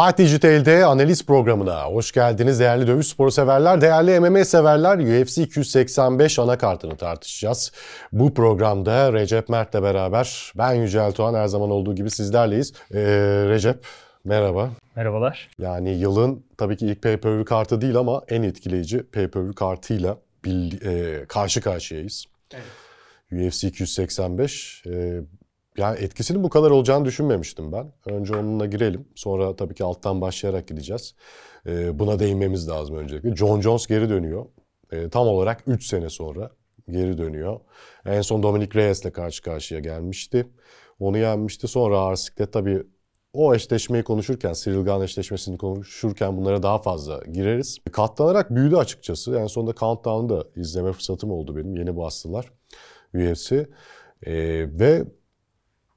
Fatih Citel'de analiz programına hoş geldiniz değerli dövüş sporu severler, değerli MMA severler. UFC 285 kartını tartışacağız. Bu programda Recep Mert'le beraber ben Yücel Tuğan her zaman olduğu gibi sizlerleyiz. Ee, Recep merhaba. Merhabalar. Yani yılın tabii ki ilk pay-per-view kartı değil ama en etkileyici pay-per-view kartıyla bil, e, karşı karşıyayız. Evet. UFC 285. E, yani etkisinin bu kadar olacağını düşünmemiştim ben. Önce onunla girelim. Sonra tabii ki alttan başlayarak gideceğiz. Ee, buna değinmemiz lazım öncelikle. John Jones geri dönüyor. Ee, tam olarak 3 sene sonra geri dönüyor. En son Dominic Reyes ile karşı karşıya gelmişti. Onu yenmişti. Sonra Arsiklet tabii o eşleşmeyi konuşurken, Cyril Gane eşleşmesini konuşurken bunlara daha fazla gireriz. Katlanarak büyüdü açıkçası. En sonunda Countdown'da izleme fırsatım oldu benim. Yeni bastılar UFC. Ee, ve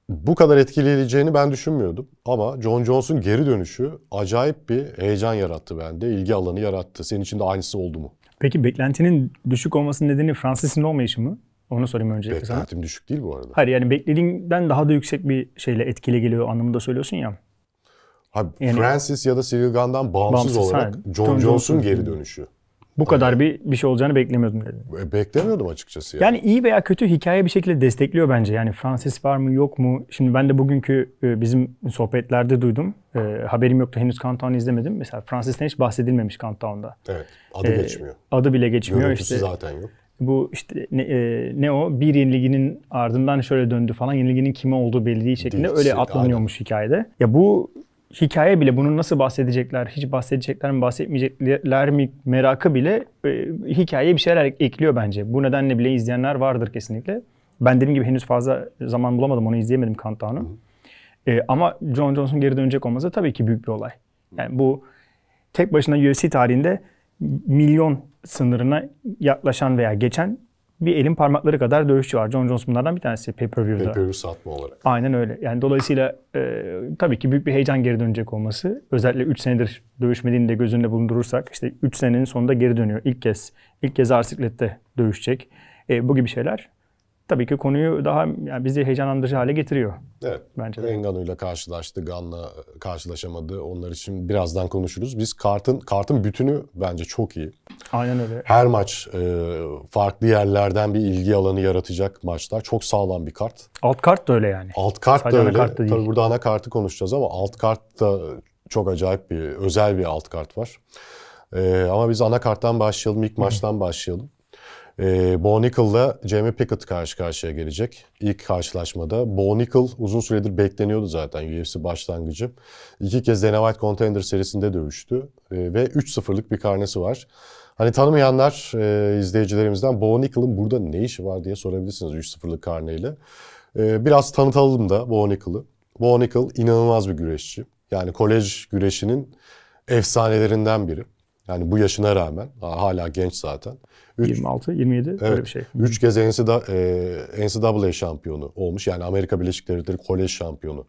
bu kadar etkileyeceğini ben düşünmüyordum. Ama John Jones'un geri dönüşü acayip bir heyecan yarattı bende. ilgi alanı yarattı. Senin için de aynısı oldu mu? Peki beklentinin düşük olmasının nedeni Francis'in olmayışı mı? Onu sorayım önce. Beklentim sana. düşük değil bu arada. Hayır yani beklediğinden daha da yüksek bir şeyle etkili geliyor anlamında söylüyorsun ya. Ha, yani, Francis ya da Cyril Gunn'dan bağımsız, bağımsız olarak hayır. John, John Jones'un geri dönüşü. Bu kadar bir bir şey olacağını beklemiyordum dedi. E, beklemiyordum açıkçası. Yani. yani iyi veya kötü hikaye bir şekilde destekliyor bence. Yani Francis var mı yok mu? Şimdi ben de bugünkü e, bizim sohbetlerde duydum. E, haberim yoktu henüz Countdown'ı izlemedim. Mesela Francis'ten hiç bahsedilmemiş Countdown'da. Evet adı e, geçmiyor. Adı bile geçmiyor. Görüntüsü işte, zaten yok. Bu işte ne, e, ne o? Bir yenilginin ardından şöyle döndü falan. Yenilginin kime olduğu belli değil şeklinde Dilsi, öyle şey, atlanıyormuş aynen. hikayede. Ya bu hikaye bile bunun nasıl bahsedecekler, hiç bahsedecekler mi, bahsetmeyecekler mi merakı bile e, hikayeye bir şeyler ekliyor bence. Bu nedenle bile izleyenler vardır kesinlikle. Ben dediğim gibi henüz fazla zaman bulamadım, onu izleyemedim kantanı E, ama John Johnson geri dönecek olması tabii ki büyük bir olay. Yani bu tek başına UFC tarihinde milyon sınırına yaklaşan veya geçen bir elin parmakları kadar dövüşçü var. John Jones bunlardan bir tanesi pay-per-view'da. Pay-per-view satma olarak. Aynen öyle. Yani dolayısıyla e, tabii ki büyük bir heyecan geri dönecek olması. Özellikle 3 senedir dövüşmediğini de gözünde bulundurursak işte 3 senenin sonunda geri dönüyor. İlk kez ilk kez arsiklette dövüşecek. E, bu gibi şeyler tabii ki konuyu daha yani bizi heyecanlandırıcı hale getiriyor. Evet. Bence de. Engano'yla karşılaştı, Gan'la karşılaşamadı. Onlar için birazdan konuşuruz. Biz kartın kartın bütünü bence çok iyi. Aynen öyle. Her maç e, farklı yerlerden bir ilgi alanı yaratacak maçlar. Çok sağlam bir kart. Alt kart da öyle yani. Alt kart Sadece da öyle. Kart da değil. Tabii burada ana kartı konuşacağız ama alt kart da çok acayip bir özel bir alt kart var. E, ama biz ana karttan başlayalım, ilk maçtan başlayalım. E, Bo Nickel'la Jamie Pickett karşı karşıya gelecek. İlk karşılaşmada. Bo Nickel uzun süredir bekleniyordu zaten UFC başlangıcı. İki kez Dana White Contender serisinde dövüştü. E, ve 3-0'lık bir karnesi var. Hani tanımayanlar e, izleyicilerimizden Bo Nickel'ın burada ne işi var diye sorabilirsiniz 3-0'lık karneyle. E, biraz tanıtalım da Bo Nickel'ı. Bo Nickel inanılmaz bir güreşçi. Yani kolej güreşinin efsanelerinden biri. Yani bu yaşına rağmen hala genç zaten. 3, 26, 27 evet, öyle bir şey. 3 kez NCAA, e, şampiyonu olmuş. Yani Amerika Birleşik Devletleri kolej şampiyonu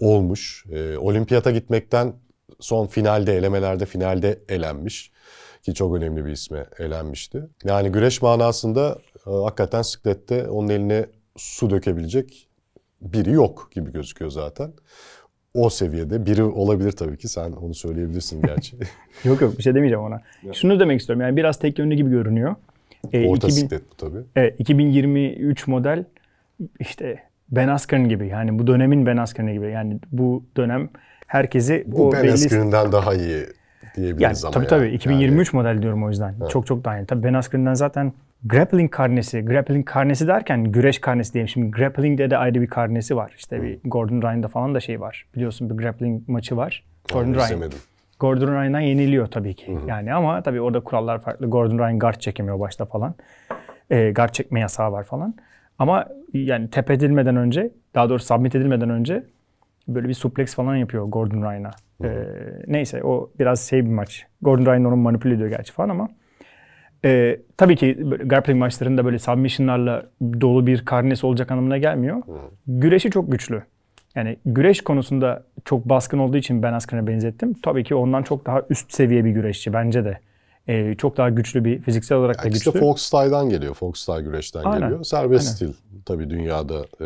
olmuş. E, olimpiyata gitmekten son finalde elemelerde finalde elenmiş. Ki çok önemli bir isme elenmişti. Yani güreş manasında e, hakikaten sıklette onun eline su dökebilecek biri yok gibi gözüküyor zaten o seviyede biri olabilir tabii ki. Sen onu söyleyebilirsin gerçi. yok yok bir şey demeyeceğim ona. Yani. Şunu demek istiyorum. Yani biraz tek yönlü gibi görünüyor. Ee, Orta 2000, siklet bu tabii. Evet 2023 model işte Ben Askren gibi. Yani bu dönemin Ben Askren'i gibi. Yani bu dönem herkesi bu o Ben belli... Askren'den daha iyi diyebiliriz yani, ama. Tabii yani. tabii 2023 yani. model diyorum o yüzden. Ha. Çok çok daha iyi. Tabii Ben Askren'den zaten grappling karnesi, grappling karnesi derken güreş karnesi diyeyim. Şimdi grappling'de de ayrı bir karnesi var. İşte bir hmm. Gordon Ryan'da falan da şey var. Biliyorsun bir grappling maçı var. Gordon Ryan. İzlemedim. Gordon Ryan'dan yeniliyor tabii ki. hı Yani ama tabii orada kurallar farklı. Gordon Ryan guard çekemiyor başta falan. E, guard çekme yasağı var falan. Ama yani tep edilmeden önce, daha doğrusu submit edilmeden önce böyle bir suplex falan yapıyor Gordon Ryan'a. E, neyse o biraz şey bir maç. Gordon Ryan onu manipüle ediyor gerçi falan ama e, tabii ki grappling maçlarında böyle submissionlarla dolu bir karnesi olacak anlamına gelmiyor. Hı. Güreşi çok güçlü. Yani güreş konusunda çok baskın olduğu için Ben Askren'e benzettim. Tabii ki ondan çok daha üst seviye bir güreşçi bence de. Ee, çok daha güçlü bir fiziksel olarak yani da güçlü. İşte Style'dan geliyor. Fox Style güreşten Aynen. geliyor. Serbest Aynen. stil tabii dünyada e,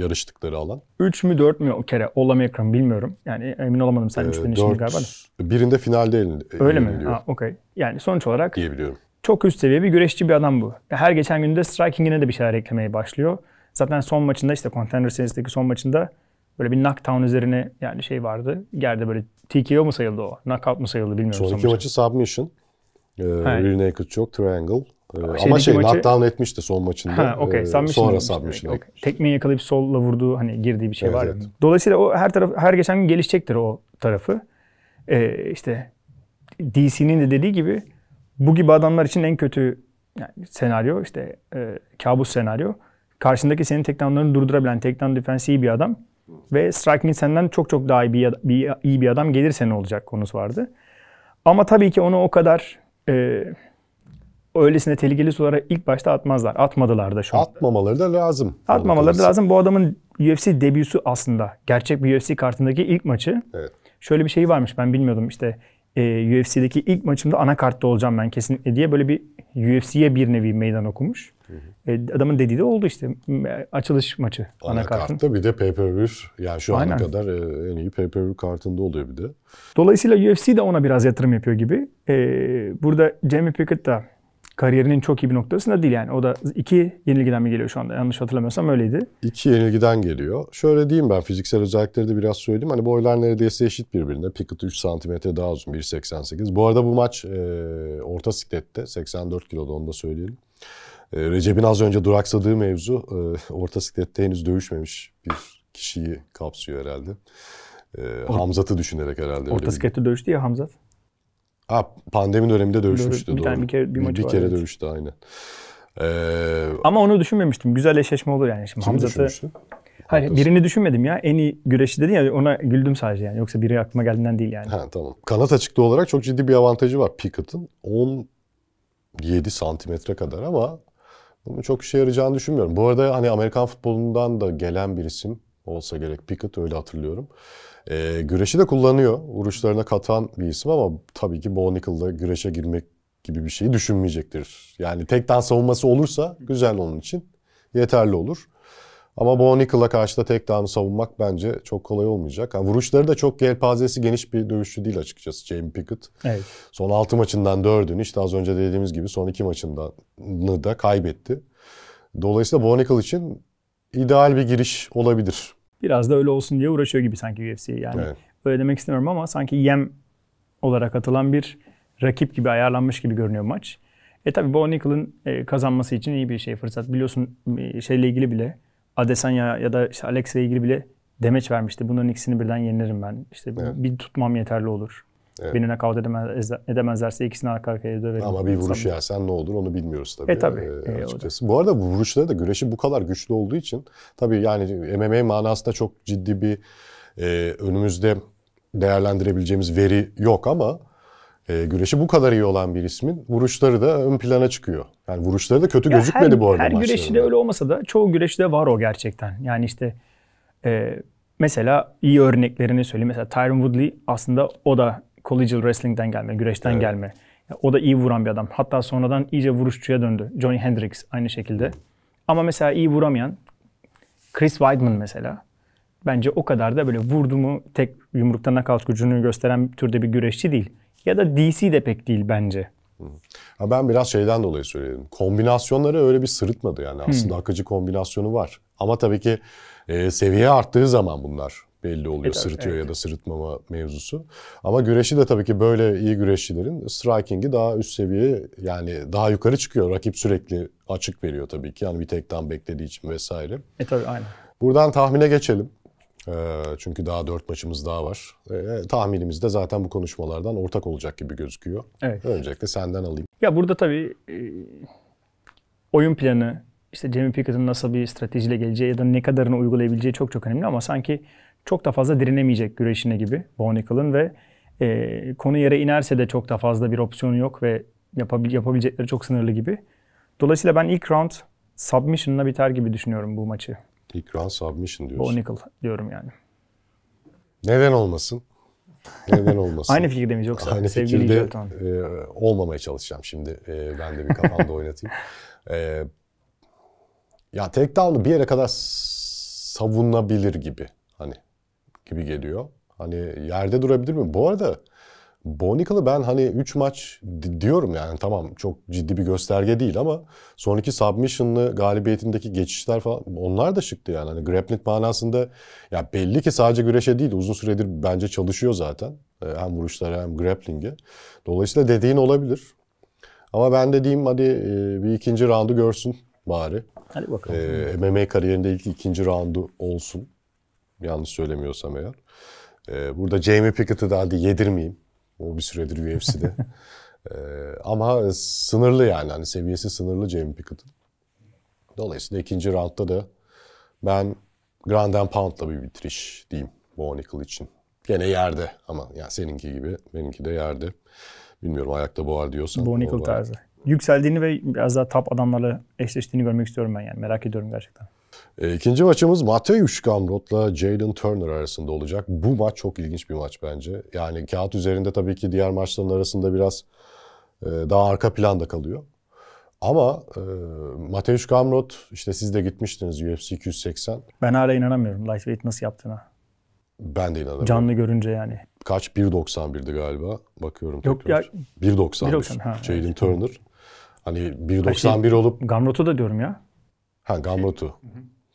yarıştıkları alan. 3 mü 4 mü o kere Olam Ekran bilmiyorum. Yani emin olamadım sen 3'ten ee, şimdi galiba. Da. Birinde finalde elin, Öyle mi? Ha, okay. Yani sonuç olarak diyebiliyorum çok üst seviye bir güreşçi bir adam bu. Her geçen günde striking'ine de bir şeyler eklemeye başlıyor. Zaten son maçında işte Contender serisindeki son maçında böyle bir knockdown üzerine yani şey vardı. Yerde böyle TKO mu sayıldı o? Knockout mu sayıldı bilmiyorum. Son, iki maçı, maçı submission. Ee, Rear naked çok triangle. Ee, ama şey maçı... knockdown etmişti son maçında. Ha, okay. ee, submission sonra submission. Okay. Tekmeyi yakalayıp solla vurduğu hani girdiği bir şey evet, var. Evet. Dolayısıyla o her taraf her geçen gün gelişecektir o tarafı. Ee, işte DC'nin de dediği gibi bu gibi adamlar için en kötü yani senaryo işte e, kabus senaryo. Karşındaki senin takedownlarını durdurabilen takedown defense iyi bir adam ve striking senden çok çok daha iyi bir, bir, iyi bir adam gelirse ne olacak konusu vardı. Ama tabii ki onu o kadar e, öylesine tehlikeli sulara ilk başta atmazlar. Atmadılar da şu anda. Atmamaları da lazım. Atmamaları da lazım. Bu adamın UFC debüsü aslında. Gerçek bir UFC kartındaki ilk maçı. Evet. Şöyle bir şey varmış ben bilmiyordum işte e, UFC'deki ilk maçımda anakartta olacağım ben kesinlikle diye böyle bir UFC'ye bir nevi meydan okumuş. Hı hı. E, adamın dediği de oldu işte açılış maçı anakartın. Anakartta bir de pay-per-view yani şu Aynen. ana kadar e, en iyi pay-per-view kartında oluyor bir de. Dolayısıyla UFC de ona biraz yatırım yapıyor gibi. E, burada Jamie Pickett da kariyerinin çok iyi bir noktasında değil yani. O da iki yenilgiden mi geliyor şu anda? Yanlış hatırlamıyorsam öyleydi. İki yenilgiden geliyor. Şöyle diyeyim ben fiziksel özellikleri de biraz söyleyeyim. Hani boylar neredeyse eşit birbirine. Pickett 3 cm daha uzun 1.88. Bu arada bu maç e, orta siklette 84 kiloda onu da söyleyelim. E, Recep'in az önce duraksadığı mevzu e, orta siklette henüz dövüşmemiş bir kişiyi kapsıyor herhalde. E, Hamzat'ı düşünerek herhalde. Orta siklette dövüştü ya Hamzat. Ha, pandemi döneminde dövüşmüştü. Dövüş, bir, tane, bir kere, bir, maçı bir kere evet. dövüştü aynen. Ee, Ama onu düşünmemiştim. Güzel eşleşme olur yani. Şimdi Hamzat'ı Hani birini düşünmedim ya. En iyi güreşçi dedin ya ona güldüm sadece yani. Yoksa biri aklıma geldiğinden değil yani. Ha, tamam. Kanat açıklığı olarak çok ciddi bir avantajı var Pickett'ın. 17 santimetre kadar ama bunun çok işe yarayacağını düşünmüyorum. Bu arada hani Amerikan futbolundan da gelen bir isim olsa gerek. Pickett öyle hatırlıyorum. E, güreşi de kullanıyor. Vuruşlarına katan bir isim ama tabii ki Bo Nickel'la güreşe girmek gibi bir şeyi düşünmeyecektir. Yani tek tekten savunması olursa güzel onun için. Yeterli olur. Ama Bo karşı da tek down savunmak bence çok kolay olmayacak. Yani vuruşları da çok gelpazesi geniş bir dövüşçü değil açıkçası Jamie Pickett. Evet. Son 6 maçından 4'ünü işte az önce dediğimiz gibi son 2 maçından da kaybetti. Dolayısıyla Bo için ideal bir giriş olabilir. Biraz da öyle olsun diye uğraşıyor gibi sanki UFC'ye. yani. Evet. Öyle demek istemiyorum ama sanki yem olarak atılan bir rakip gibi ayarlanmış gibi görünüyor maç. E tabi Bo Nickel'ın e, kazanması için iyi bir şey fırsat. Biliyorsun e, şeyle ilgili bile Adesanya ya da işte Alex'le ilgili bile demeç vermişti. Bunların ikisini birden yenilerim ben. İşte evet. bir tutmam yeterli olur Evet. Beni nakavt edemez, edemezlerse ikisini arka arkaya döverim. Ama bir vuruş sandım. yersen ne olur onu bilmiyoruz tabii. E tabii. E, e açıkçası. E, bu arada bu vuruşları da güreşi bu kadar güçlü olduğu için tabii yani MMA manasında çok ciddi bir e, önümüzde değerlendirebileceğimiz veri yok ama e, güreşi bu kadar iyi olan bir ismin vuruşları da ön plana çıkıyor. Yani vuruşları da kötü ya gözükmedi her, bu arada. Her güreşi de öyle olmasa da çoğu güreşi de var o gerçekten. Yani işte e, mesela iyi örneklerini söyleyeyim. Mesela Tyron Woodley aslında o da collegial wrestling'den gelme, güreşten evet. gelme. O da iyi vuran bir adam. Hatta sonradan iyice vuruşçuya döndü. Johnny Hendricks aynı şekilde. Ama mesela iyi vuramayan Chris Weidman mesela. Bence o kadar da böyle vurdu mu tek yumrukta nakavt gücünü gösteren türde bir güreşçi değil. Ya da DC de pek değil bence. Ha ben biraz şeyden dolayı söyledim. Kombinasyonları öyle bir sırıtmadı yani. Aslında hmm. akıcı kombinasyonu var. Ama tabii ki e, seviye arttığı zaman bunlar belli oluyor. Evet, Sırıtıyor evet. ya da sırıtmama mevzusu. Ama güreşi de tabii ki böyle iyi güreşçilerin striking'i daha üst seviye yani daha yukarı çıkıyor. Rakip sürekli açık veriyor tabii ki. Yani bir tek tam beklediği için vesaire. E tabii aynen. Buradan tahmine geçelim. E, çünkü daha dört maçımız daha var. E, tahminimiz de zaten bu konuşmalardan ortak olacak gibi gözüküyor. Evet. Öncelikle senden alayım. Ya burada tabii e, oyun planı, işte Jamie Pickett'ın nasıl bir stratejiyle geleceği ya da ne kadarını uygulayabileceği çok çok önemli ama sanki çok da fazla direnemeyecek güreşine gibi Bonnickel'ın ve e, konu yere inerse de çok da fazla bir opsiyonu yok ve yapabil yapabilecekleri çok sınırlı gibi. Dolayısıyla ben ilk round submission'la biter gibi düşünüyorum bu maçı. İlk round submission diyorsun. Bonnickel diyorum yani. Neden olmasın? Neden olmasın? Aynı fikirde miyiz yoksa? Aynı fikirde e, olmamaya çalışacağım şimdi. E, ben de bir kafamda oynatayım. E, ya takedown'u bir yere kadar savunabilir gibi gibi geliyor. Hani yerde durabilir mi? Bu arada Bo ben hani 3 maç diyorum yani tamam çok ciddi bir gösterge değil ama sonraki iki submission'lı galibiyetindeki geçişler falan onlar da çıktı yani. Hani grappling manasında ya belli ki sadece güreşe değil uzun süredir bence çalışıyor zaten. Ee, hem vuruşları hem grappling'i. Dolayısıyla dediğin olabilir. Ama ben de diyeyim hadi e, bir ikinci roundu görsün bari. Hadi bakalım. Ee, MMA kariyerinde ilk ikinci roundu olsun. Yanlış söylemiyorsam eğer. Ee, burada Jamie Pickett'ı da hadi yedirmeyeyim. O bir süredir UFC'de. ee, ama sınırlı yani. Hani seviyesi sınırlı Jamie Pickett'ın. Dolayısıyla ikinci roundda da ben Grand and Pound'la bir bitiriş diyeyim Bonical için. Gene yerde ama yani seninki gibi benimki de yerde. Bilmiyorum ayakta boğar diyorsan. Bonical tarzı. Yükseldiğini ve biraz daha top adamlarla eşleştiğini görmek istiyorum ben yani. Merak ediyorum gerçekten. E, ikinci maçımız Mateusz Gamrot'la Jalen Turner arasında olacak. Bu maç çok ilginç bir maç bence. Yani kağıt üzerinde tabii ki diğer maçların arasında biraz e, daha arka planda kalıyor. Ama e, Mateusz Gamrot, işte siz de gitmiştiniz UFC 280. Ben hala inanamıyorum lightweight nasıl yaptığına. Ben de inanamıyorum. Canlı görünce yani. Kaç? 1.91'di galiba. Bakıyorum Yok, tekrar. 1.91. Jalen evet. Turner. Hani 1.91 şey, olup... Gamrot'u da diyorum ya. Ha Gamrot'u.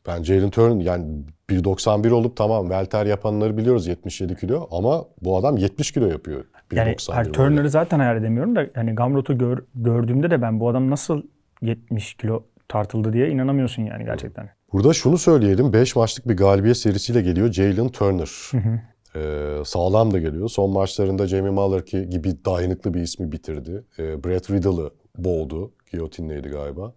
ben Jalen Turner yani 1.91 olup tamam Welter yapanları biliyoruz 77 kilo ama bu adam 70 kilo yapıyor. 1. Yani her Turner'ı zaten hayal edemiyorum da yani Gamrot'u gör, gördüğümde de ben bu adam nasıl 70 kilo tartıldı diye inanamıyorsun yani gerçekten. Burada şunu söyleyelim 5 maçlık bir galibiyet serisiyle geliyor Jalen Turner. Hı hı. Ee, sağlam da geliyor. Son maçlarında Jamie Muller gibi dayanıklı bir ismi bitirdi. Ee, Brett Riddle'ı boğdu. Giyotinleydi galiba.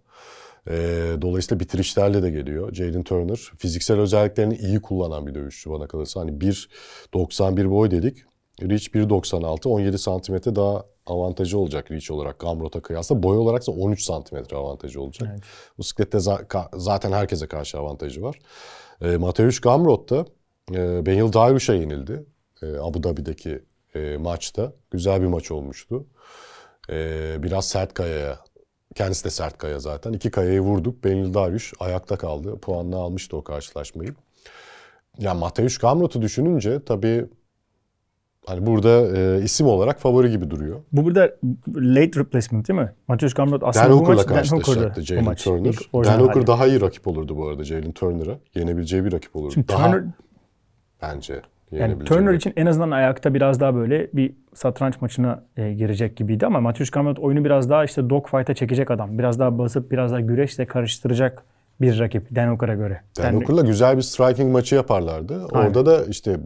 E, dolayısıyla bitirişlerle de geliyor. Jaden Turner fiziksel özelliklerini iyi kullanan bir dövüşçü bana kalırsa. Hani 1.91 boy dedik. Rich 1.96, 17 santimetre daha avantajı olacak Rich olarak Gamrot'a kıyasla. Boy olarak da 13 santimetre avantajı olacak. Evet. Bisiklette za- zaten herkese karşı avantajı var. E, Mateusz Gamrot da e, Benil Dairuş'a yenildi. E, Abu Dhabi'deki e, maçta. Güzel bir maç olmuştu. E, biraz sert kayaya Kendisi de sert kaya zaten. İki kayayı vurduk. Benil Darviş ayakta kaldı. puanını almıştı o karşılaşmayı. Ya yani Mateusz Kamrot'u düşününce tabii Hani burada e, isim olarak favori gibi duruyor. Bu burada late replacement değil mi? Matthews Kamrot aslında Dan Hooker'la karşılaşacaktı Jalen maç, Turner. Dan Hooker hali. daha iyi rakip olurdu bu arada Jalen Turner'a. Yenebileceği bir rakip olurdu. Şimdi daha, Turner... Bence. Yani Turner için en azından ayakta biraz daha böyle bir satranç maçına e, girecek gibiydi ama Matthews Kaminot oyunu biraz daha işte dogfight'a çekecek adam. Biraz daha basıp biraz daha güreşle karıştıracak bir rakip Dan Hooker'a göre. Dan, Dan güzel bir striking maçı yaparlardı. Aynen. Orada da işte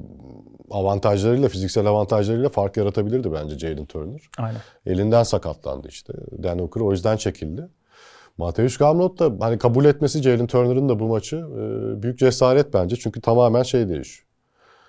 avantajlarıyla, fiziksel avantajlarıyla fark yaratabilirdi bence Jalen Turner. Aynen. Elinden sakatlandı işte. Dan Hooker o yüzden çekildi. Mateusz Gamrot da hani kabul etmesi Jalen Turner'ın da bu maçı e, büyük cesaret bence. Çünkü tamamen şey değişiyor.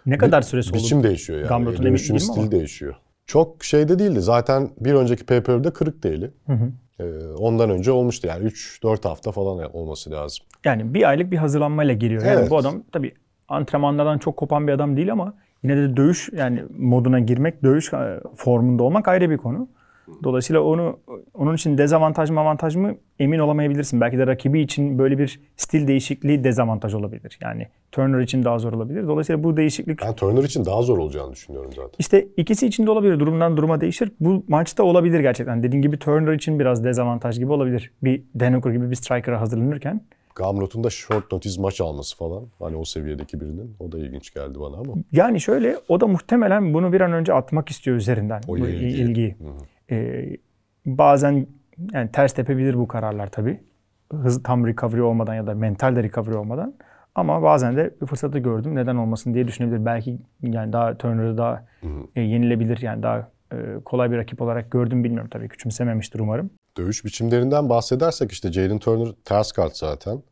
Ne kadar süresi oldu? Biçim değişiyor yani. Gambro'nun dönüşünün stili ama. değişiyor. Çok şeyde değildi. Zaten bir önceki paper'da kırık değildi. Hı hı. Ee, ondan önce olmuştu yani 3-4 hafta falan olması lazım. Yani bir aylık bir hazırlanmayla giriyor. Yani evet. bu adam tabii antrenmanlardan çok kopan bir adam değil ama yine de dövüş yani moduna girmek, dövüş e, formunda olmak ayrı bir konu. Dolayısıyla onu onun için dezavantaj mı avantaj mı emin olamayabilirsin. Belki de rakibi için böyle bir stil değişikliği dezavantaj olabilir. Yani Turner için daha zor olabilir. Dolayısıyla bu değişiklik... Ben Turner için daha zor olacağını düşünüyorum zaten. İşte ikisi için de olabilir. Durumdan duruma değişir. Bu maçta olabilir gerçekten. Dediğim gibi Turner için biraz dezavantaj gibi olabilir. Bir Danuker gibi bir striker'a hazırlanırken. Gamrot'un da short notice maç alması falan. Hani o seviyedeki birinin. O da ilginç geldi bana ama. Yani şöyle o da muhtemelen bunu bir an önce atmak istiyor üzerinden. O bu ilgiyi. ilgiyi. Hı -hı. E, bazen yani ters tepebilir bu kararlar tabii. Hız, tam recovery olmadan ya da mental de recovery olmadan. Ama bazen de bir fırsatı gördüm. Neden olmasın diye düşünebilir. Belki yani daha Turner'ı daha e, yenilebilir. Yani daha e, kolay bir rakip olarak gördüm bilmiyorum tabii. Küçümsememiştir umarım. Dövüş biçimlerinden bahsedersek işte Jalen Turner ters kart zaten.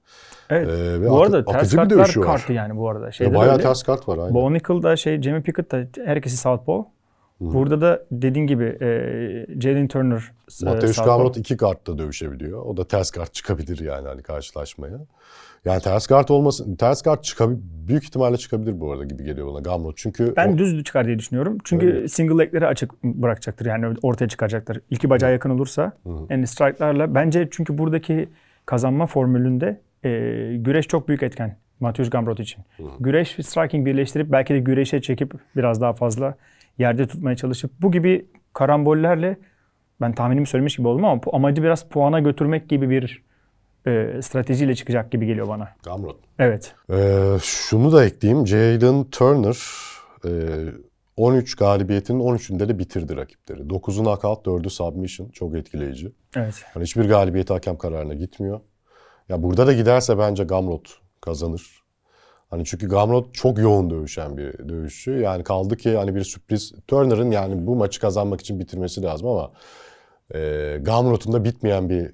Evet. Ee, ve bu arada ters kartlar kartı yani bu arada. Şeyde ya bayağı öyle. ters kart var aynı. Bo da şey Jamie Pickett da herkesi southpaw. Hı. Burada da dediğin gibi e, Jalen Turner e, Mateusz Gamrot iki kartta dövüşebiliyor. O da ters kart çıkabilir yani hani karşılaşmaya. Yani ters kart olmasın, ters kart çıkabilir, büyük ihtimalle çıkabilir bu arada gibi geliyor bana Gamrot. Çünkü ben o... düz çıkar diye düşünüyorum. Çünkü Öyle. single leg'leri açık bırakacaktır yani ortaya çıkacaklar. İki bacağı Hı. yakın olursa en yani strike'larla bence çünkü buradaki kazanma formülünde e, güreş çok büyük etken Mateusz Gamrot için. Hı. Güreş striking birleştirip belki de güreşe çekip biraz daha fazla yerde tutmaya çalışıp bu gibi karambollerle ben tahminimi söylemiş gibi oldum ama bu amacı biraz puana götürmek gibi bir e, stratejiyle çıkacak gibi geliyor bana. Gamrot. Evet. Ee, şunu da ekleyeyim. Jalen Turner e, 13 galibiyetinin 13'ünde de bitirdi rakipleri. 9'u knockout, 4'ü submission. Çok etkileyici. Evet. Yani hiçbir galibiyeti hakem kararına gitmiyor. Ya burada da giderse bence Gamrot kazanır. Hani çünkü Gamrot çok yoğun dövüşen bir dövüşçü. Yani kaldı ki hani bir sürpriz Turner'ın yani bu maçı kazanmak için bitirmesi lazım ama e, Gamrot'un da bitmeyen bir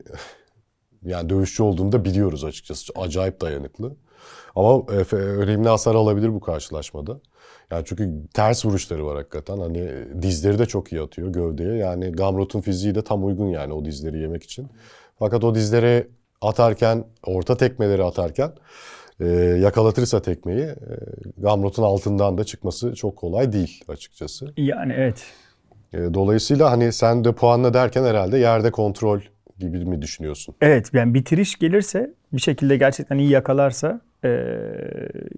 yani dövüşçü olduğunu da biliyoruz açıkçası. Acayip dayanıklı. Ama e, önemli hasar alabilir bu karşılaşmada. Yani çünkü ters vuruşları var hakikaten. Hani dizleri de çok iyi atıyor gövdeye. Yani Gamrot'un fiziği de tam uygun yani o dizleri yemek için. Fakat o dizleri atarken, orta tekmeleri atarken e, yakalatırsa tekmeyi e, Gamrot'un altından da çıkması çok kolay değil açıkçası. Yani evet. E, dolayısıyla hani sen de puanla derken herhalde yerde kontrol gibi mi düşünüyorsun? Evet yani bitiriş gelirse bir şekilde gerçekten iyi yakalarsa e,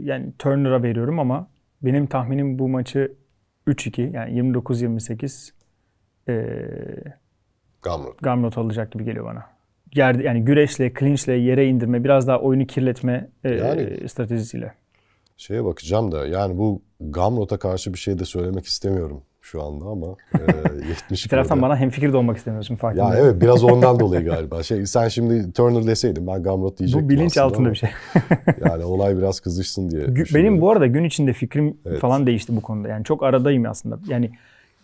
yani Turner'a veriyorum ama benim tahminim bu maçı 3-2 yani 29-28 e, Gamrot. Gamrot alacak gibi geliyor bana yerde yani güreşle, clinch'le yere indirme, biraz daha oyunu kirletme e, e, stratejisiyle. Şeye bakacağım da yani bu Gamrot'a karşı bir şey de söylemek istemiyorum şu anda ama e, 70 Bir taraftan bana hemfikir de olmak istemiyorsun farkında. Ya evet biraz ondan dolayı galiba. Şey sen şimdi Turner deseydin ben Gamrot diyecektim. Bu bilinç altında bir şey. yani olay biraz kızışsın diye. Benim bu arada gün içinde fikrim evet. falan değişti bu konuda. Yani çok aradayım aslında. Yani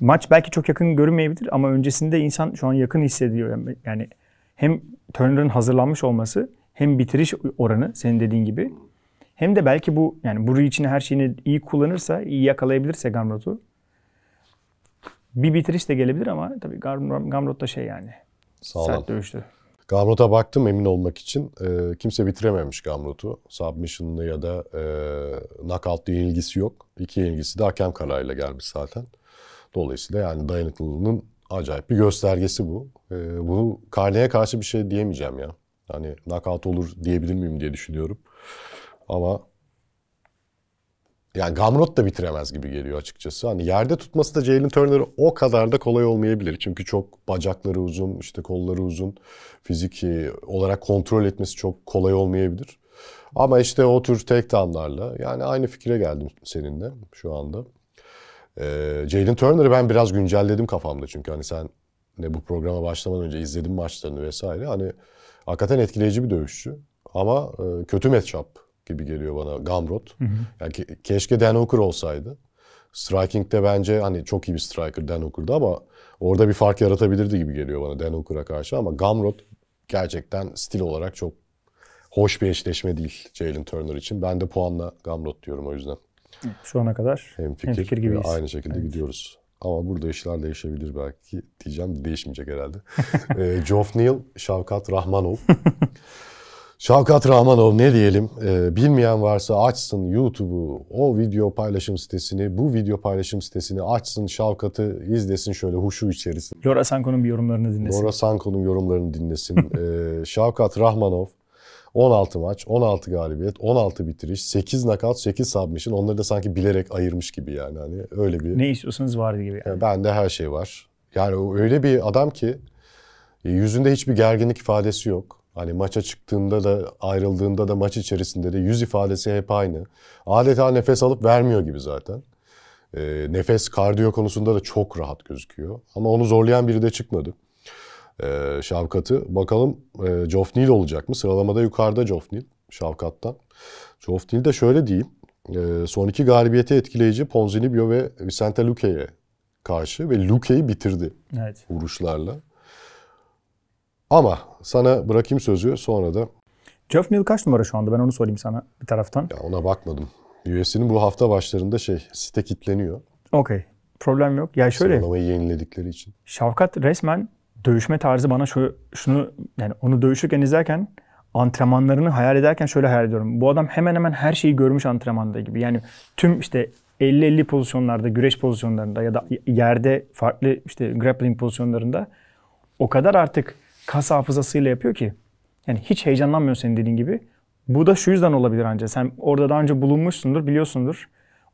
maç belki çok yakın görünmeyebilir ama öncesinde insan şu an yakın hissediyor. Yani hem turner'ın hazırlanmış olması hem bitiriş oranı senin dediğin gibi hem de belki bu yani bu için her şeyini iyi kullanırsa, iyi yakalayabilirse Gamrot'u bir bitiriş de gelebilir ama tabii Gamrot da şey yani. Sağ sert dövüştü. Gamrot'a baktım emin olmak için. E, kimse bitirememiş Gamrot'u. Submission'lı ya da e, knockout yenilgisi yok. İki ilgisi de hakem kararıyla gelmiş zaten. Dolayısıyla yani dayanıklılığının acayip bir göstergesi bu. Ee, bunu Carney'e karşı bir şey diyemeyeceğim ya. Hani nakat olur diyebilir miyim diye düşünüyorum. Ama yani Gamrot da bitiremez gibi geliyor açıkçası. Hani yerde tutması da Jalen Turner'ı o kadar da kolay olmayabilir. Çünkü çok bacakları uzun, işte kolları uzun. Fizik e, olarak kontrol etmesi çok kolay olmayabilir. Ama işte o tür tek tamlarla yani aynı fikire geldim seninle şu anda. Ee, Jalen Turner'ı ben biraz güncelledim kafamda çünkü hani sen ne bu programa başlamadan önce izledim maçlarını vesaire. Hani hakikaten etkileyici bir dövüşçü ama e, kötü matchup gibi geliyor bana Gamrot. Hı hı. Yani ke- keşke Dan Hooker olsaydı. Striking'de bence hani çok iyi bir striker Dan Hooker'da ama orada bir fark yaratabilirdi gibi geliyor bana Dan Hooker'a karşı ama Gamrot gerçekten stil olarak çok hoş bir eşleşme değil Jalen Turner için. Ben de puanla Gamrot diyorum o yüzden. Şu ana kadar hemfikir, hemfikir gibiyiz. Aynı şekilde evet. gidiyoruz. Ama burada işler değişebilir belki diyeceğim değişmeyecek herhalde. e, Geoff Neal, Şavkat Rahmanov. Şavkat Rahmanov ne diyelim? E, bilmeyen varsa açsın YouTube'u, o video paylaşım sitesini, bu video paylaşım sitesini açsın, Şavkat'ı izlesin şöyle huşu içerisinde. Laura Sanko'nun bir yorumlarını dinlesin. Laura Sanko'nun yorumlarını dinlesin. e, Şavkat Rahmanov 16 maç, 16 galibiyet, 16 bitiriş, 8 nakat, 8 submission. Onları da sanki bilerek ayırmış gibi yani. Hani öyle bir... Ne istiyorsanız vardı gibi yani. yani bende her şey var. Yani öyle bir adam ki e, yüzünde hiçbir gerginlik ifadesi yok. Hani maça çıktığında da ayrıldığında da maç içerisinde de yüz ifadesi hep aynı. Adeta nefes alıp vermiyor gibi zaten. E, nefes kardiyo konusunda da çok rahat gözüküyor. Ama onu zorlayan biri de çıkmadı. E, şavkat'ı. Bakalım e, Geoff Neal olacak mı? Sıralamada yukarıda Geoff Neal Şavkat'tan. Geoff Neal de şöyle diyeyim. E, son iki galibiyeti etkileyici Ponzinibio ve Vicente Luque'ye karşı ve Luque'yi bitirdi evet. vuruşlarla. Ama sana bırakayım sözü sonra da. Geoff Neal kaç numara şu anda? Ben onu sorayım sana bir taraftan. Ya ona bakmadım. UFC'nin bu hafta başlarında şey site kitleniyor. Okey. Problem yok. Ya şöyle. Sıralamayı yeniledikleri için. Şavkat resmen dövüşme tarzı bana şu, şunu yani onu dövüşürken izlerken antrenmanlarını hayal ederken şöyle hayal ediyorum. Bu adam hemen hemen her şeyi görmüş antrenmanda gibi. Yani tüm işte 50-50 pozisyonlarda, güreş pozisyonlarında ya da yerde farklı işte grappling pozisyonlarında o kadar artık kas hafızasıyla yapıyor ki. Yani hiç heyecanlanmıyor senin dediğin gibi. Bu da şu yüzden olabilir anca. Sen orada daha önce bulunmuşsundur, biliyorsundur.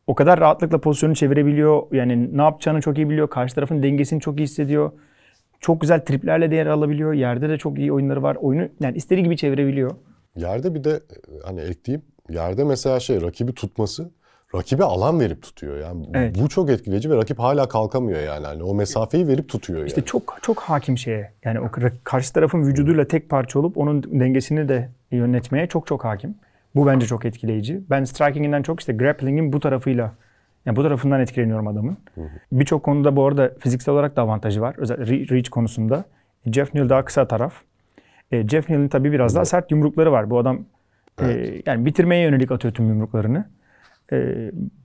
O kadar rahatlıkla pozisyonu çevirebiliyor. Yani ne yapacağını çok iyi biliyor. Karşı tarafın dengesini çok iyi hissediyor. Çok güzel triplerle değer alabiliyor. Yerde de çok iyi oyunları var. Oyunu yani istediği gibi çevirebiliyor. Yerde bir de e, hani ekleyeyim. Yerde mesela şey rakibi tutması rakibe alan verip tutuyor. Yani evet. bu çok etkileyici ve rakip hala kalkamıyor yani. yani o mesafeyi verip tutuyor yani. İşte çok çok hakim şeye. Yani o karşı tarafın vücuduyla tek parça olup onun dengesini de yönetmeye çok çok hakim. Bu bence çok etkileyici. Ben striking'inden çok işte grappling'in bu tarafıyla yani bu tarafından etkileniyorum adamın. Birçok konuda bu arada fiziksel olarak da avantajı var. Özellikle reach konusunda. Jeff Neal daha kısa taraf. E, Jeff Neal'in tabii biraz evet. daha sert yumrukları var. Bu adam e, evet. e, yani bitirmeye yönelik atıyor tüm yumruklarını. E,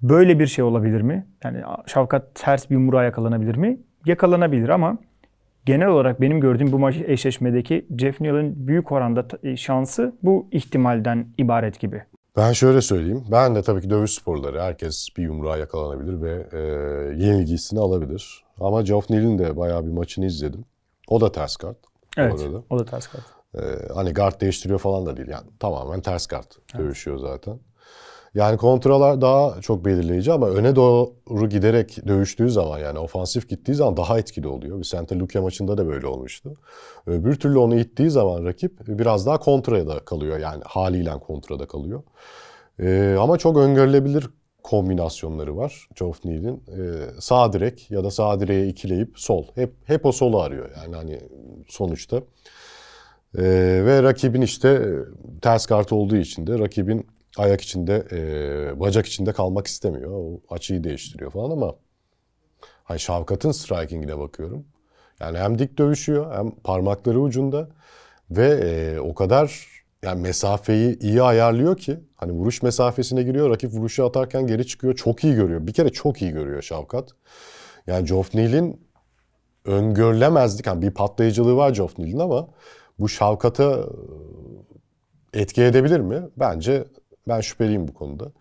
böyle bir şey olabilir mi? Yani Şavkat ters bir yumruğa yakalanabilir mi? Yakalanabilir ama genel olarak benim gördüğüm bu maç eşleşmedeki Jeff Neal'ın büyük oranda e, şansı bu ihtimalden ibaret gibi. Ben şöyle söyleyeyim. Ben de tabii ki dövüş sporları. Herkes bir yumruğa yakalanabilir ve e, yenilgisini alabilir. Ama Geoff Neal'in de bayağı bir maçını izledim. O da ters kart. Evet, arada. o da ters kart. E, hani kart değiştiriyor falan da değil. Yani tamamen ters kart evet. dövüşüyor zaten. Yani kontralar daha çok belirleyici ama öne doğru giderek dövüştüğü zaman yani ofansif gittiği zaman daha etkili oluyor. Bir Santa Lucia maçında da böyle olmuştu. Öbür türlü onu ittiği zaman rakip biraz daha kontrada kalıyor. Yani haliyle kontrada kalıyor. Ee, ama çok öngörülebilir kombinasyonları var Jofney'in. Ee, sağ direk ya da sağ direğe ikileyip sol. Hep hep o solu arıyor yani hani sonuçta. Ee, ve rakibin işte e, ters kart olduğu için de rakibin ayak içinde, e, bacak içinde kalmak istemiyor. O açıyı değiştiriyor falan ama hani Şavkat'ın striking'ine bakıyorum. Yani hem dik dövüşüyor hem parmakları ucunda ve e, o kadar yani mesafeyi iyi ayarlıyor ki hani vuruş mesafesine giriyor. Rakip vuruşu atarken geri çıkıyor. Çok iyi görüyor. Bir kere çok iyi görüyor Şavkat. Yani Geoff Neal'in öngörülemezlik. Hani bir patlayıcılığı var Geoff Neal'in ama bu Şavkat'a e, etki edebilir mi? Bence ben şüpheliyim bu konuda.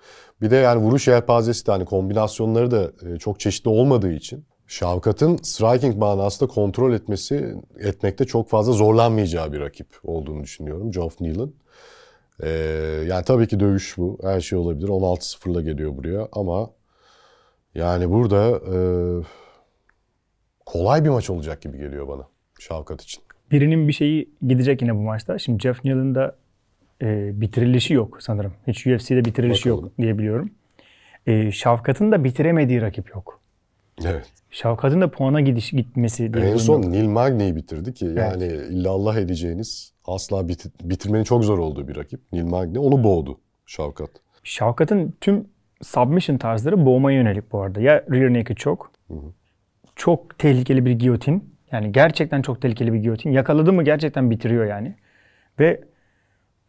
Bir de yani vuruş yelpazesi de hani kombinasyonları da e, çok çeşitli olmadığı için Şavkat'ın striking manasında kontrol etmesi etmekte çok fazla zorlanmayacağı bir rakip olduğunu düşünüyorum Geoff Neal'ın. Ee, yani tabii ki dövüş bu. Her şey olabilir. 16-0'la geliyor buraya ama yani burada e, kolay bir maç olacak gibi geliyor bana Şavkat için. Birinin bir şeyi gidecek yine bu maçta. Şimdi Jeff Neal'ın da e, bitirilişi yok sanırım. Hiç UFC'de bitirilişi Bakalım. yok diyebiliyorum. E, Şavkat'ın da bitiremediği rakip yok. Evet. Şavkat'ın da puana gidiş gitmesi diye En son Nil Neil Magny'i bitirdi ki yani evet. illa Allah edeceğiniz asla bitir, bitirmenin çok zor olduğu bir rakip. Nil Magny onu boğdu Şavkat. Şavkat'ın tüm submission tarzları boğmaya yönelik bu arada. Ya rear naked çok. Çok tehlikeli bir giyotin. Yani gerçekten çok tehlikeli bir giyotin. Yakaladı mı gerçekten bitiriyor yani. Ve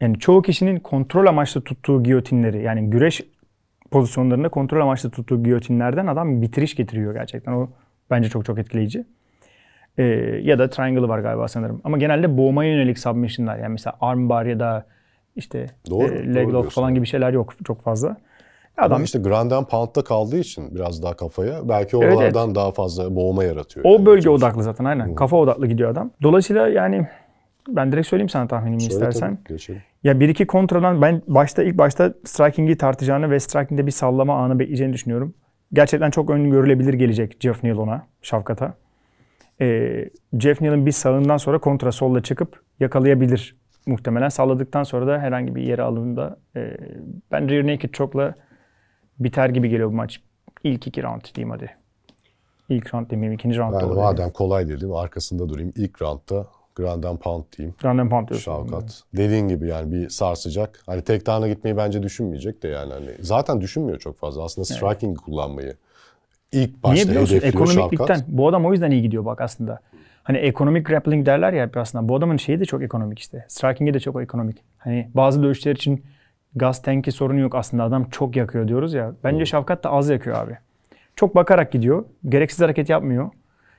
yani çoğu kişinin kontrol amaçlı tuttuğu giyotinleri yani güreş pozisyonlarında kontrol amaçlı tuttuğu giyotinlerden adam bitiriş getiriyor gerçekten. O bence çok çok etkileyici. Ee, ya da triangle var galiba sanırım. Ama genelde boğmaya yönelik submission'lar. Yani mesela armbar ya da işte doğru, e, leg doğru lock falan yani. gibi şeyler yok çok fazla. Adam Ama işte ground and pound'da kaldığı için biraz daha kafaya belki oralardan evet, evet. daha fazla boğma yaratıyor. O yani bölge çalışıyor. odaklı zaten aynen. Hı. Kafa odaklı gidiyor adam. Dolayısıyla yani ben direkt söyleyeyim sana tahminimi Söyle istersen. Tabii, ya bir iki kontradan ben başta ilk başta striking'i tartacağını ve striking'de bir sallama anı bekleyeceğini düşünüyorum. Gerçekten çok görülebilir gelecek Jeff Neal ona, Şavkat'a. Ee, Jeff Neal'ın bir sağından sonra kontra solla çıkıp yakalayabilir muhtemelen. Salladıktan sonra da herhangi bir yere alındığında e, ee, ben rear naked çokla biter gibi geliyor bu maç. İlk iki round diyeyim hadi. İlk round demeyeyim, ikinci round yani da Madem kolay dedim arkasında durayım. İlk roundda Grand and Pound diyeyim. Grand and Pound diyorsun. Şavkat. Yani. Dediğin gibi yani bir sarsacak. Hani tek tane gitmeyi bence düşünmeyecek de yani. Hani zaten düşünmüyor çok fazla. Aslında striking evet. kullanmayı. ilk başta Niye biliyorsun? Ekonomiklikten. Şavkat. Bu adam o yüzden iyi gidiyor bak aslında. Hani ekonomik grappling derler ya aslında. Bu adamın şeyi de çok ekonomik işte. Striking'i de çok ekonomik. Hani bazı dövüşler için gaz tanki sorunu yok aslında. Adam çok yakıyor diyoruz ya. Bence hmm. Şavkat da az yakıyor abi. Çok bakarak gidiyor. Gereksiz hareket yapmıyor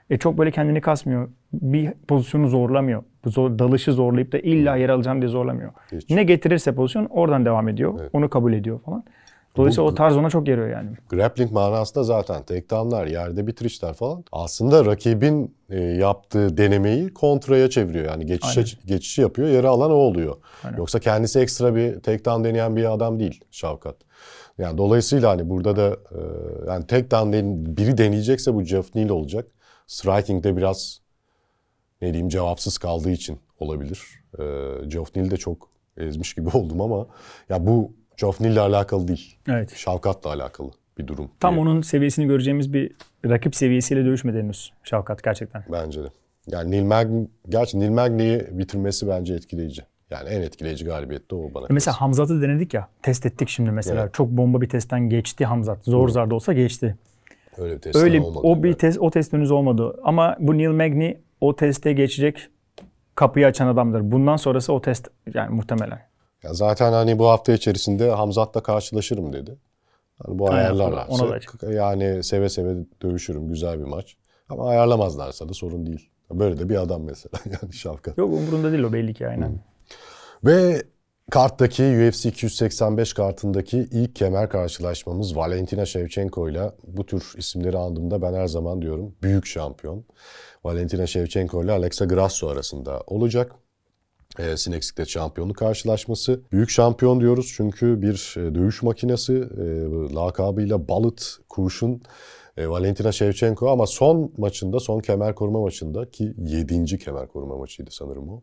e, çok böyle kendini kasmıyor. Bir pozisyonu zorlamıyor. Zor, dalışı zorlayıp da illa hmm. yer alacağım diye zorlamıyor. Hiç. Ne getirirse pozisyon oradan devam ediyor. Evet. Onu kabul ediyor falan. Dolayısıyla Bu, o tarz ona çok yarıyor yani. Grappling manasında zaten takedownlar, yerde bitirişler falan. Aslında rakibin e, yaptığı denemeyi kontraya çeviriyor. Yani geçişe, Aynen. geçişi yapıyor, yere alan o oluyor. Aynen. Yoksa kendisi ekstra bir takedown deneyen bir adam değil Şavkat. Yani dolayısıyla hani burada da e, yani takedown den, biri deneyecekse bu Jeff Neal olacak. Striking de biraz ne diyeyim cevapsız kaldığı için olabilir. Ee, Geoff Neal de çok ezmiş gibi oldum ama ya bu Geoff ile alakalı değil. Evet. Şavkat'la alakalı bir durum. Tam diye. Ee, onun seviyesini göreceğimiz bir rakip seviyesiyle dövüşmedi henüz Şavkat gerçekten. Bence de. Yani Neil Magny, gerçi Neil Magny'yi bitirmesi bence etkileyici. Yani en etkileyici galibiyet de o bana. E mesela Hamzat'ı denedik ya. Test ettik şimdi mesela. Evet. Çok bomba bir testten geçti Hamzat. Zor zar da olsa geçti. Öyle bir test Öyle, olmadı. O, yani. bir test, o test olmadı. Ama bu Neil Magny o teste geçecek kapıyı açan adamdır. Bundan sonrası o test yani muhtemelen. Ya zaten hani bu hafta içerisinde Hamzat'la karşılaşırım dedi. Yani bu Aynen, ayarlarlarsa yani seve seve dövüşürüm güzel bir maç. Ama ayarlamazlarsa da sorun değil. Böyle de bir adam mesela yani Şavkat. Yok umurunda değil o belli ki aynen. Hmm. Ve Karttaki UFC 285 kartındaki ilk kemer karşılaşmamız Valentina Shevchenko ile bu tür isimleri andığımda ben her zaman diyorum büyük şampiyon. Valentina Shevchenko ile Alexa Grasso arasında olacak. E, ee, Sineksiklet şampiyonu karşılaşması. Büyük şampiyon diyoruz çünkü bir e, dövüş makinesi, e, lakabıyla balıt, kurşun e, Valentina Shevchenko ama son maçında, son kemer koruma maçında ki 7. kemer koruma maçıydı sanırım o.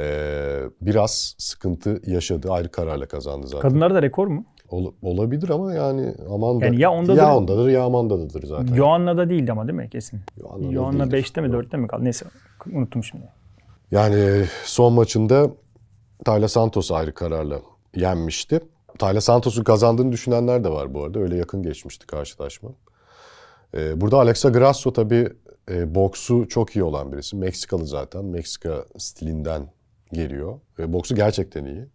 Ee, biraz sıkıntı yaşadı. Ayrı kararla kazandı zaten. da rekor mu? Ol, olabilir ama yani Amanda. Yani ya ondadır. Ya ondadır ya Amanda'dadır zaten. da değildi ama değil mi kesin? Yoanna, Yoanna 5'te mi 4'te mi kaldı? Neyse unuttum şimdi. Yani son maçında Tayla Santos ayrı kararla yenmişti. Tayla Santos'un kazandığını düşünenler de var bu arada. Öyle yakın geçmişti karşılaşma. Ee, burada Alexa Grasso tabii e, boksu çok iyi olan birisi. Meksikalı zaten. Meksika stilinden geliyor. E, boksu gerçekten iyi.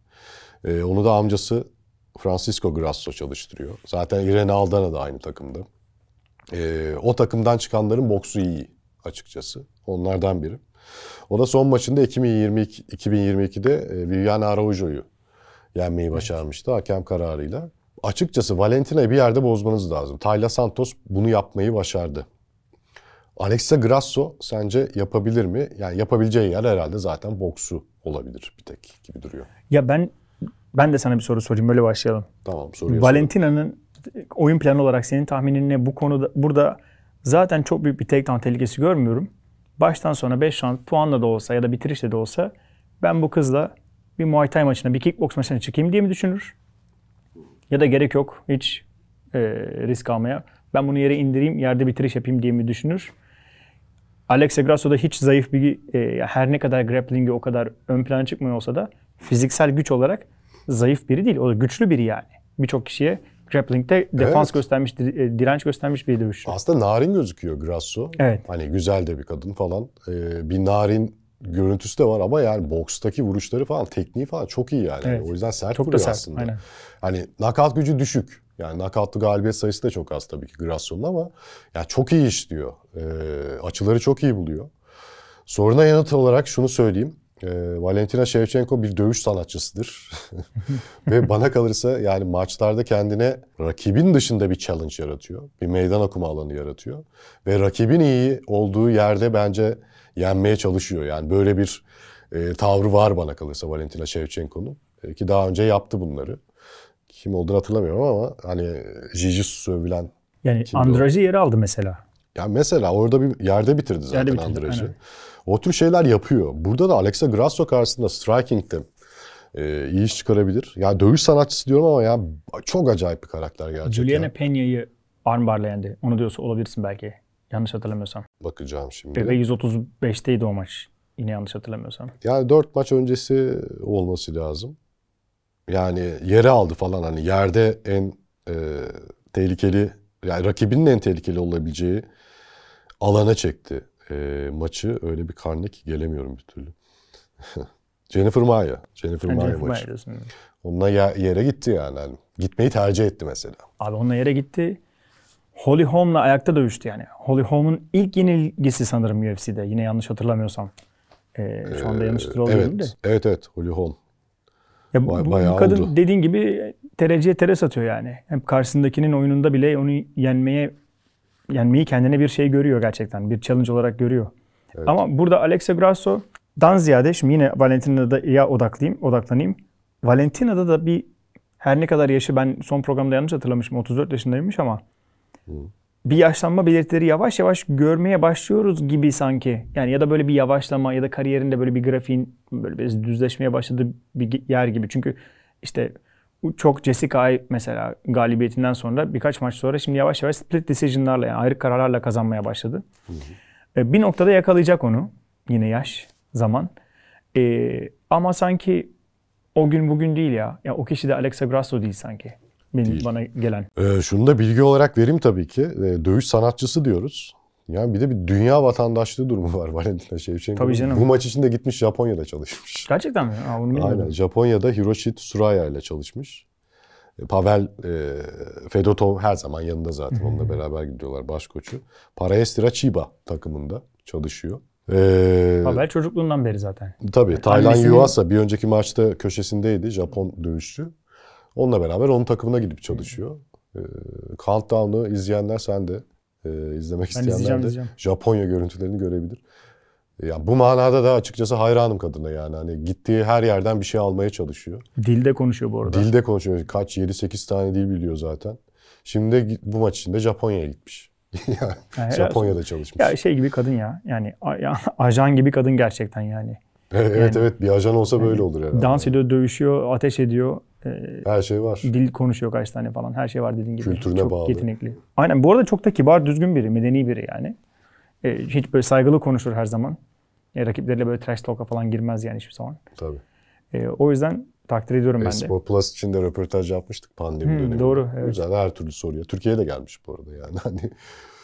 E, onu da amcası Francisco Grasso çalıştırıyor. Zaten Irene Aldana da aynı takımda. E, o takımdan çıkanların boksu iyi açıkçası. Onlardan biri. O da son maçında 2022, 2022'de Viviane Araujo'yu yenmeyi başarmıştı hakem kararıyla. Açıkçası Valentina'yı bir yerde bozmanız lazım. Tayla Santos bunu yapmayı başardı. Alexa Grasso sence yapabilir mi? Yani yapabileceği yer herhalde zaten boksu olabilir bir tek gibi duruyor. Ya ben ben de sana bir soru sorayım böyle başlayalım. Tamam soruyu Valentina'nın oyun planı olarak senin tahminin ne? Bu konuda burada zaten çok büyük bir tek tehlikesi görmüyorum. Baştan sona 5 round puanla da olsa ya da bitirişle de olsa ben bu kızla bir Muay Thai maçına, bir kickbox maçına çıkayım diye mi düşünür? Ya da gerek yok hiç e, risk almaya. Ben bunu yere indireyim, yerde bitiriş yapayım diye mi düşünür? Alexe Grasso da hiç zayıf bir e, her ne kadar grappling'i o kadar ön plana çıkmıyor olsa da fiziksel güç olarak zayıf biri değil. O da güçlü biri yani. Birçok kişiye grappling'de defans evet. göstermiş, e, direnç göstermiş bir dövüşçü. Aslında narin gözüküyor Grasso. Evet. Hani güzel de bir kadın falan. Ee, bir narin görüntüsü de var ama yani bokstaki vuruşları falan, tekniği falan çok iyi yani. Evet. O yüzden sert çok vuruyor sert. aslında. Aynen. Hani nakat gücü düşük. Yani nakatlı galibiyet sayısı da çok az tabii ki Grasso'nun ama yani çok iyi işliyor. E, ee, açıları çok iyi buluyor. Soruna yanıt olarak şunu söyleyeyim. E, Valentina Shevchenko bir dövüş sanatçısıdır. Ve bana kalırsa yani maçlarda kendine rakibin dışında bir challenge yaratıyor. Bir meydan okuma alanı yaratıyor. Ve rakibin iyi olduğu yerde bence yenmeye çalışıyor. Yani böyle bir e, tavrı var bana kalırsa Valentina Shevchenko'nun. E, ki daha önce yaptı bunları kim olduğunu hatırlamıyorum ama hani Jijus sövülen yani Andraj'ı yeri aldı mesela. Ya mesela orada bir yerde bitirdi zaten yerde bitirdi, Andraj'ı. O tür şeyler yapıyor. Burada da Alexa Grasso karşısında striking'de e, iyi iş çıkarabilir. Ya dövüş sanatçısı diyorum ama ya çok acayip bir karakter gerçekten. Juliana Peña'yı armbarla Onu diyorsa olabilirsin belki. Yanlış hatırlamıyorsam. Bakacağım şimdi. Ve 135'teydi o maç. Yine yanlış hatırlamıyorsam. Yani 4 maç öncesi olması lazım yani yere aldı falan hani yerde en e, tehlikeli yani rakibinin en tehlikeli olabileceği alana çekti e, maçı. Öyle bir karne ki gelemiyorum bir türlü. Jennifer Maya. Jennifer Maya Jennifer maçı. onunla yere gitti yani. yani. Gitmeyi tercih etti mesela. Abi onunla yere gitti. Holly Holm'la ayakta dövüştü yani. Holly Holm'un ilk yenilgisi sanırım UFC'de. Yine yanlış hatırlamıyorsam. Ee, şu anda ee, yanlış hatırlamıyorum evet, de. Evet evet Holly Holm. Ya bu, bu kadın oldu. dediğin gibi tereciye tere satıyor yani. Hem karşısındakinin oyununda bile onu yenmeye yenmeyi kendine bir şey görüyor gerçekten. Bir challenge olarak görüyor. Evet. Ama burada Alexa Grasso'dan ziyade şimdi yine Valentina'da Valentina'ya odaklayayım odaklanayım. Valentina'da da bir her ne kadar yaşı ben son programda yanlış hatırlamışım 34 yaşındaymış ama Hı bir yaşlanma belirtileri yavaş yavaş görmeye başlıyoruz gibi sanki. Yani ya da böyle bir yavaşlama ya da kariyerinde böyle bir grafiğin böyle bir düzleşmeye başladığı bir yer gibi. Çünkü işte çok Jessica mesela galibiyetinden sonra birkaç maç sonra şimdi yavaş yavaş split decision'larla yani ayrı kararlarla kazanmaya başladı. Hı e, hı. Bir noktada yakalayacak onu yine yaş, zaman. Ee, ama sanki o gün bugün değil ya. Ya o kişi de Alexa Grasso değil sanki. Benim değil. bana gelen. Ee, şunu da bilgi olarak vereyim tabii ki. Ee, dövüş sanatçısı diyoruz. Yani bir de bir dünya vatandaşlığı durumu var Valentina Shevchenko. Tabii canım. Bu maç için de gitmiş Japonya'da çalışmış. Gerçekten mi? Aa, bunu Aynen. Japonya'da Hiroshi Suraya ile çalışmış. Ee, Pavel e, Fedotov her zaman yanında zaten. Onunla beraber gidiyorlar başkoçu. Paraestira Chiba takımında çalışıyor. Ee, Pavel çocukluğundan beri zaten. Tabii. Yani Taylan Yuasa bir önceki maçta köşesindeydi. Japon dövüşçü. Onunla beraber onun takımına gidip çalışıyor. E, Countdown'ı izleyenler sen de e, izlemek ben isteyenler de izleyeceğim. Japonya görüntülerini görebilir. Ee, ya bu manada da açıkçası hayranım kadına yani. Hani gittiği her yerden bir şey almaya çalışıyor. Dilde konuşuyor bu arada. Dilde konuşuyor. Kaç 7-8 tane dil biliyor zaten. Şimdi bu maç içinde Japonya'ya gitmiş. Japonya'da çalışmış. Ya şey gibi kadın ya. Yani ajan gibi kadın gerçekten yani. Evet yani, evet bir ajan olsa böyle olur herhalde. Dans ediyor, dövüşüyor, ateş ediyor. E, her şey var. Dil konuşuyor kaç tane falan. Her şey var dediğin gibi. Kültürüne çok bağlı. yetenekli. Aynen. Bu arada çok da kibar, düzgün biri. Medeni biri yani. E, hiç böyle saygılı konuşur her zaman. E, rakipleriyle böyle trash talk'a falan girmez yani hiçbir zaman. Tabii. E, o yüzden takdir ediyorum e ben de. Espor Plus için de röportaj yapmıştık pandemi hmm, döneminde. Doğru. Evet. O her türlü soruyor. Türkiye'ye de gelmiş bu arada yani. Hani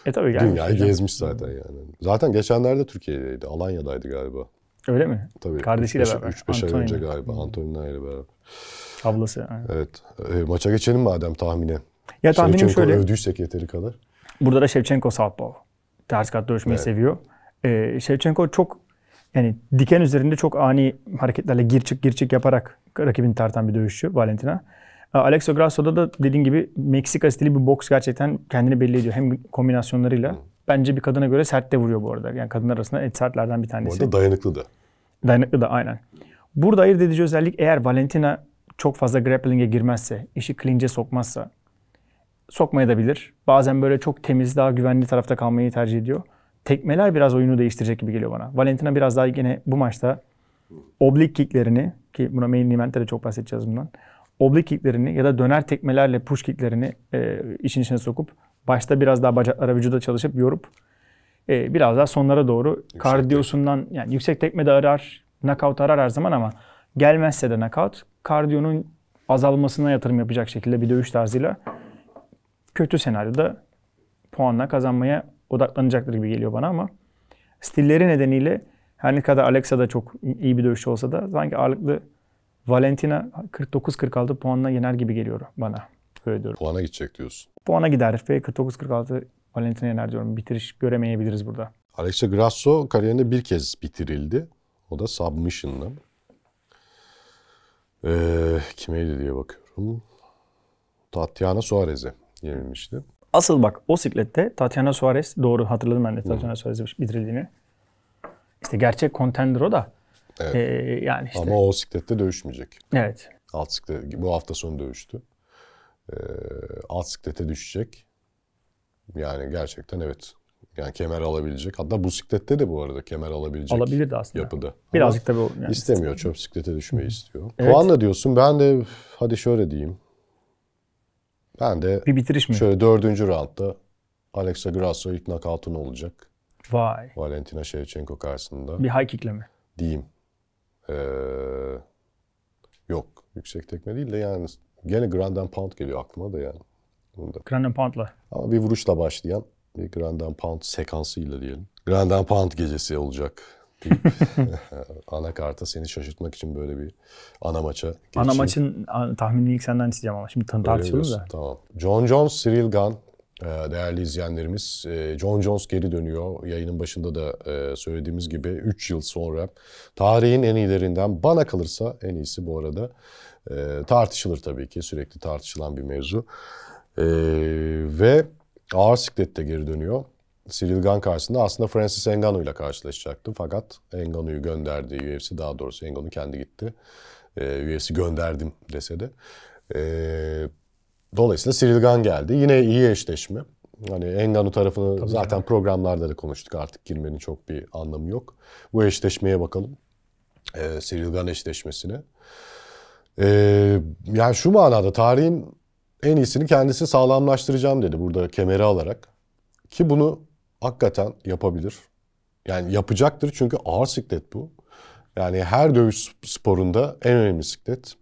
e tabii gelmiş. Dünyayı hocam. gezmiş zaten yani. Zaten geçenlerde Türkiye'deydi. Alanya'daydı galiba. Öyle mi? Tabii. Kardeşiyle beraber. 3-5 ay önce galiba. Hmm. Antonina ile beraber. Ablası. Aynen. Evet. E, maça geçelim madem tahmine. Ya tahminim Şevçenko şöyle. övdüysek yeteri kadar. Burada da Şevçenko southpaw. Ters kat dövüşmeyi evet. seviyor. E, Şevçenko çok yani diken üzerinde çok ani hareketlerle gir çık gir çık yaparak rakibini tartan bir dövüşçü Valentina. E, Alex Grasso'da da dediğin gibi Meksika stili bir boks gerçekten kendini belli ediyor. Hem kombinasyonlarıyla. Bence bir kadına göre sert de vuruyor bu arada. Yani kadınlar arasında et sertlerden bir tanesi. Bu arada dayanıklı da. Dayanıklı da aynen. Burada ayırt edici özellik eğer Valentina çok fazla grappling'e girmezse, işi clinch'e sokmazsa sokmaya da bilir. Bazen böyle çok temiz, daha güvenli tarafta kalmayı tercih ediyor. Tekmeler biraz oyunu değiştirecek gibi geliyor bana. Valentina biraz daha yine bu maçta oblik kicklerini ki buna main event'te de çok bahsedeceğiz bundan. Oblik kicklerini ya da döner tekmelerle push kicklerini e, işin içine sokup başta biraz daha bacaklara vücuda çalışıp yorup e, biraz daha sonlara doğru yüksek kardiyosundan yani yüksek tekme de arar, knockout arar her zaman ama gelmezse de knockout kardiyonun azalmasına yatırım yapacak şekilde bir dövüş tarzıyla kötü senaryoda puanla kazanmaya odaklanacaktır gibi geliyor bana ama stilleri nedeniyle her ne kadar Alexa da çok iyi bir dövüşçü olsa da sanki ağırlıklı Valentina 49-46 puanla yener gibi geliyor bana. Öyle diyorum. Puana gidecek diyorsun. Puana gider ve 49-46 Valentina yener diyorum. Bitiriş göremeyebiliriz burada. Alexa Grasso kariyerinde bir kez bitirildi. O da submission'la. Ee, kimeydi diye bakıyorum. Tatiana Suarez'e yenilmişti. Asıl bak o siklette Tatiana Suarez doğru hatırladım ben de Tatiana Suarez'e bitirildiğini. İşte gerçek contender o da. Evet. Ee, yani işte. Ama o siklette dövüşmeyecek. Evet. Alt siklet, bu hafta sonu dövüştü. Ee, alt siklete düşecek. Yani gerçekten evet yani kemer alabilecek. Hatta bu bisiklette de bu arada kemer alabilecek. Alabilirdi aslında. Yapıda. Birazcık tabii. Yani istemiyor. Çöp bisiklete düşmeyi Hı. istiyor. Evet. Puanla diyorsun. Ben de hadi şöyle diyeyim. Ben de bir bitiriş mi? Şöyle dördüncü roundda Alexa Grasso ilk nakavtun olacak. Vay. Valentina Shevchenko karşısında. Bir high kickle mi? Diyeyim. Ee, yok. Yüksek tekme değil de yani gene Grand and Pound geliyor aklıma da yani. Bunda. Grand and Pound'la. Ama bir vuruşla başlayan bir ee, Grand and Pound sekansıyla diyelim. Grand and Pound gecesi olacak deyip anakarta seni şaşırtmak için böyle bir ana maça geçeyim. Ana maçın tahminini ilk senden isteyeceğim ama şimdi tartışıyoruz da. Tamam. John Jones, Cyril Gunn e, değerli izleyenlerimiz. E, John Jones geri dönüyor. Yayının başında da e, söylediğimiz gibi 3 yıl sonra tarihin en iyilerinden bana kalırsa en iyisi bu arada tartışılır tabii ki. Sürekli tartışılan bir mevzu. Ve ağır siklette geri dönüyor. Cyril Gunn karşısında aslında Francis Ngannou ile karşılaşacaktı. Fakat Ngannou'yu gönderdi UFC. Daha doğrusu Ngannou kendi gitti. E, ee, UFC gönderdim dese de. E, dolayısıyla Cyril Gunn geldi. Yine iyi eşleşme. Hani Engano tarafını Tabii zaten yani. programlarda da konuştuk artık girmenin çok bir anlamı yok. Bu eşleşmeye bakalım. Ee, Cyril Gunn eşleşmesine. Ee, yani şu manada tarihin en iyisini kendisi sağlamlaştıracağım dedi burada kemeri alarak. Ki bunu hakikaten yapabilir. Yani yapacaktır çünkü ağır siklet bu. Yani her dövüş sporunda en önemli siklet.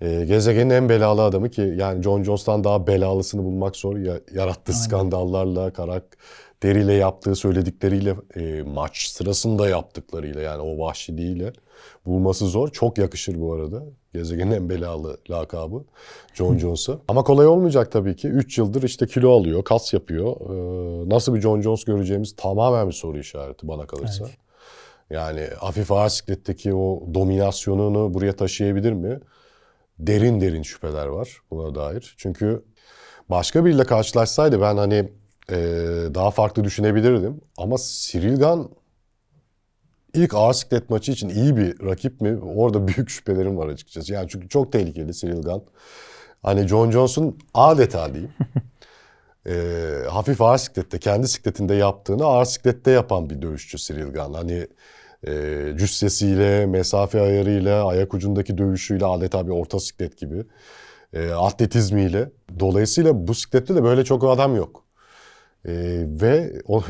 E, gezegenin en belalı adamı ki yani John Jones'tan daha belalısını bulmak zor. Ya, yarattığı Aynen. skandallarla, karak deriyle yaptığı söyledikleriyle, e, maç sırasında yaptıklarıyla yani o vahşiliğiyle bulması zor. Çok yakışır bu arada. Gezegenin en belalı lakabı John Jones'a. Ama kolay olmayacak tabii ki. 3 yıldır işte kilo alıyor, kas yapıyor. Ee, nasıl bir John Jones göreceğimiz tamamen bir soru işareti bana kalırsa. Evet. Yani hafif ağır sikletteki o dominasyonunu buraya taşıyabilir mi? Derin derin şüpheler var buna dair. Çünkü başka biriyle karşılaşsaydı ben hani e, daha farklı düşünebilirdim. Ama Sirilgan ilk ağır siklet maçı için iyi bir rakip mi? Orada büyük şüphelerim var açıkçası. Yani çünkü çok tehlikeli Cyril Gunn. Hani John Johnson adeta diyeyim. e, hafif ağır siklette, kendi sikletinde yaptığını ağır siklette yapan bir dövüşçü Cyril Gunn. Hani e, cüssesiyle, mesafe ayarıyla, ayak ucundaki dövüşüyle adeta bir orta siklet gibi. E, atletizmiyle. Dolayısıyla bu siklette de böyle çok adam yok. E, ve o,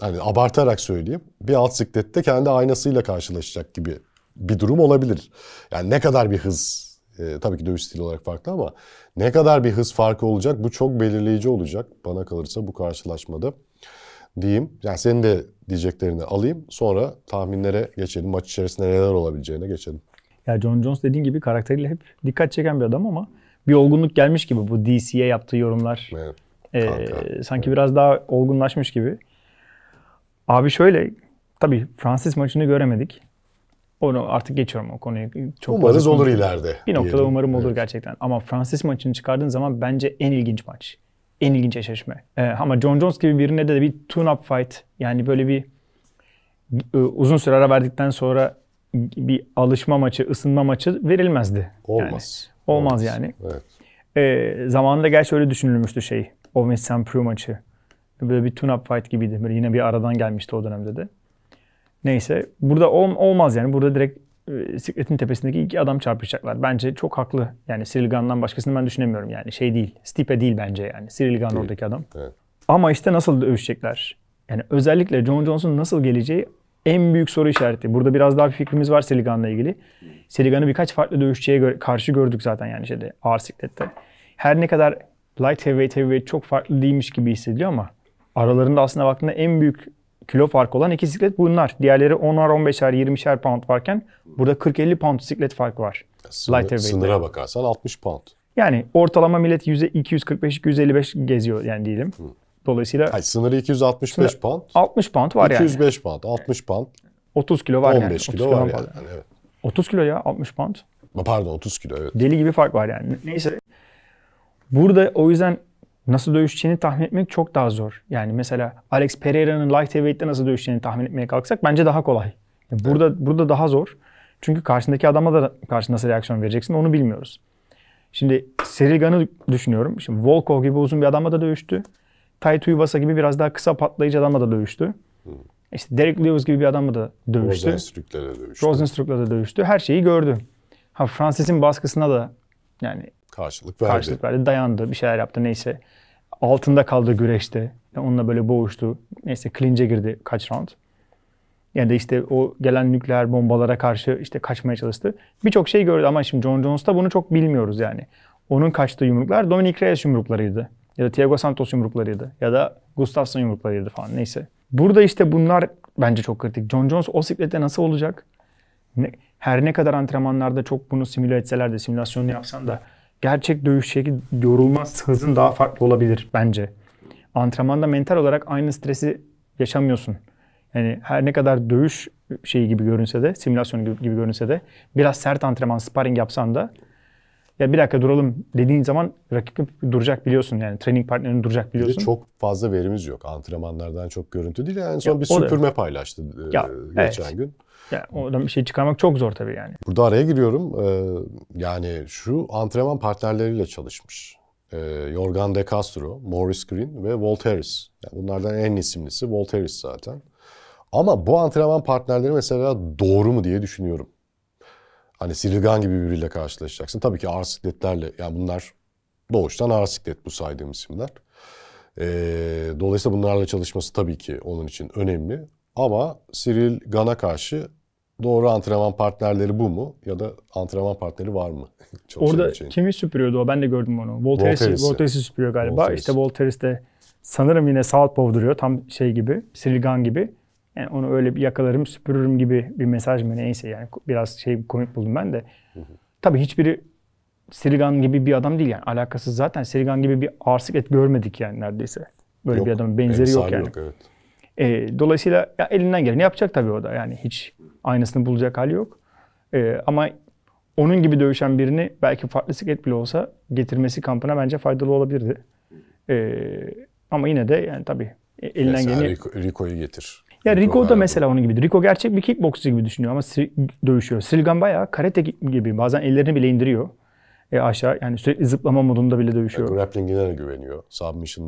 hani abartarak söyleyeyim bir alt siklette kendi aynasıyla karşılaşacak gibi bir durum olabilir. Yani ne kadar bir hız e, tabii ki dövüş stili olarak farklı ama ne kadar bir hız farkı olacak bu çok belirleyici olacak bana kalırsa bu karşılaşmada diyeyim. Yani senin de diyeceklerini alayım sonra tahminlere geçelim. Maç içerisinde neler olabileceğine geçelim. Ya John Jones dediğin gibi karakteriyle hep dikkat çeken bir adam ama bir olgunluk gelmiş gibi bu DC'ye yaptığı yorumlar. Evet. Ee, Kanka. sanki evet. biraz daha olgunlaşmış gibi. Abi şöyle, tabii Fransız maçını göremedik. Onu artık geçiyorum o konuyu. Çok Umarız olur ileride. Bir noktada diyelim. umarım olur evet. gerçekten. Ama Fransız maçını çıkardığın zaman bence en ilginç maç. En ilginç eşleşme. Ee, ama John Jones gibi birine de bir tune-up fight yani böyle bir e, uzun süre ara verdikten sonra bir alışma maçı, ısınma maçı verilmezdi. Olmaz. Yani. Olmaz, Olmaz yani. Evet. Ee, zamanında gerçi öyle düşünülmüştü şey. Ovechkin Prue maçı. Böyle bir tune-up fight gibiydi. Böyle yine bir aradan gelmişti o dönemde de. Neyse. Burada ol, olmaz yani. Burada direkt e, sikletin tepesindeki iki adam çarpışacaklar. Bence çok haklı. Yani Cyril Gunn'dan başkasını ben düşünemiyorum yani. Şey değil. Stipe değil bence yani. Cyril Gunn oradaki adam. Evet. Ama işte nasıl dövüşecekler? Yani özellikle John Jones'un nasıl geleceği en büyük soru işareti. Burada biraz daha bir fikrimiz var Seligan'la ilgili. Seligan'ı birkaç farklı dövüşçüye gö- karşı gördük zaten yani şeyde ağır siklette. Her ne kadar light heavyweight heavyweight çok farklı değilmiş gibi hissediliyor ama aralarında aslında baktığında en büyük kilo farkı olan iki siklet bunlar. Diğerleri 10'ar 15'er 20'şer pound varken burada 40-50 pound siklet farkı var. Sınır, sınıra bakarsan 60 pound. Yani ortalama millet 245-255 geziyor yani diyelim. Hı. Dolayısıyla... Hayır, sınırı 265 sınır, pound. 60 pound var 205 yani. 205 pound, 60 pound. 30 kilo var 15 yani. 15 kilo, kilo var yani. yani evet. 30 kilo ya 60 pound. Pardon 30 kilo evet. Deli gibi fark var yani. Neyse. Burada o yüzden nasıl dövüşeceğini tahmin etmek çok daha zor. Yani mesela Alex Pereira'nın light heavyweight'te nasıl dövüşeceğini tahmin etmeye kalksak bence daha kolay. burada evet. burada daha zor. Çünkü karşındaki adama da karşı nasıl reaksiyon vereceksin onu bilmiyoruz. Şimdi Serilgan'ı düşünüyorum. Şimdi Volkov gibi uzun bir adamla da dövüştü. Tai Tuivasa gibi biraz daha kısa patlayıcı adamla da dövüştü. Hmm. İşte Derek Lewis gibi bir adamla da dövüştü. Rosenstruck'la da dövüştü. Rosenstruck'la da dövüştü. Her şeyi gördü. Ha Francis'in baskısına da yani Karşılık verdi. Karşılık verdi. Dayandı. Bir şeyler yaptı. Neyse. Altında kaldı güreşte. Yani onunla böyle boğuştu. Neyse klince girdi kaç round. Yani de işte o gelen nükleer bombalara karşı işte kaçmaya çalıştı. Birçok şey gördü ama şimdi John Jones'ta bunu çok bilmiyoruz yani. Onun kaçtığı yumruklar Dominic Reyes yumruklarıydı. Ya da Thiago Santos yumruklarıydı. Ya da Gustafsson yumruklarıydı falan neyse. Burada işte bunlar bence çok kritik. John Jones o siklette nasıl olacak? Ne, her ne kadar antrenmanlarda çok bunu simüle etseler de simülasyonu yapsan da gerçek dövüş şekli yorulmaz hızın daha farklı olabilir bence. Antrenmanda mental olarak aynı stresi yaşamıyorsun. Yani her ne kadar dövüş şeyi gibi görünse de, simülasyon gibi görünse de biraz sert antrenman, sparring yapsan da ya bir dakika duralım dediğin zaman rakip duracak biliyorsun yani training partnerin duracak biliyorsun. Bir çok fazla verimiz yok antrenmanlardan çok görüntü değil. Yani son ya, bir süpürme da. paylaştı e, ya, geçen evet. gün. Ya oradan bir şey çıkarmak çok zor tabii yani. Burada araya giriyorum. Ee, yani şu antrenman partnerleriyle çalışmış. Ee, Jorgan De Castro, Morris Green ve Walt Harris. Yani bunlardan en isimlisi Walt Harris zaten. Ama bu antrenman partnerleri mesela doğru mu diye düşünüyorum. Hani Sirilgan gibi biriyle karşılaşacaksın. Tabii ki ağır sikletlerle yani bunlar doğuştan ağır siklet bu saydığım isimler. Ee, dolayısıyla bunlarla çalışması tabii ki onun için önemli. Ama Cyril Gan'a karşı doğru antrenman partnerleri bu mu? Ya da antrenman partneri var mı? Çok Orada şey kimi süpürüyordu o? Ben de gördüm onu. Volteris'i Volteris süpürüyor galiba. Volteris. İşte Volteris de sanırım yine Southpaw duruyor. Tam şey gibi, Cyril Gan gibi. Yani onu öyle bir yakalarım süpürürüm gibi bir mesaj mı neyse yani biraz şey komik buldum ben de. Hı hı. Tabii hiçbiri Sirigan gibi bir adam değil yani alakasız zaten Sirigan gibi bir arsık et görmedik yani neredeyse. Böyle yok, bir adamın benzeri yok yani. Yok, evet. E, dolayısıyla ya elinden geleni yapacak tabii o da. Yani hiç aynısını bulacak hali yok. E, ama onun gibi dövüşen birini belki farklı siket bile olsa getirmesi kampına bence faydalı olabilirdi. E, ama yine de yani tabii e, elinden geleni... Rico, Rico'yu getir. Ya Rico Doğru. da mesela onun gibi. Rico gerçek bir kickboksçu gibi düşünüyor ama dövüşüyor. Silgan bayağı karate gibi. Bazen ellerini bile indiriyor e, aşağı yani sürekli zıplama modunda bile dövüşüyor. Yani grappling'ine de güveniyor.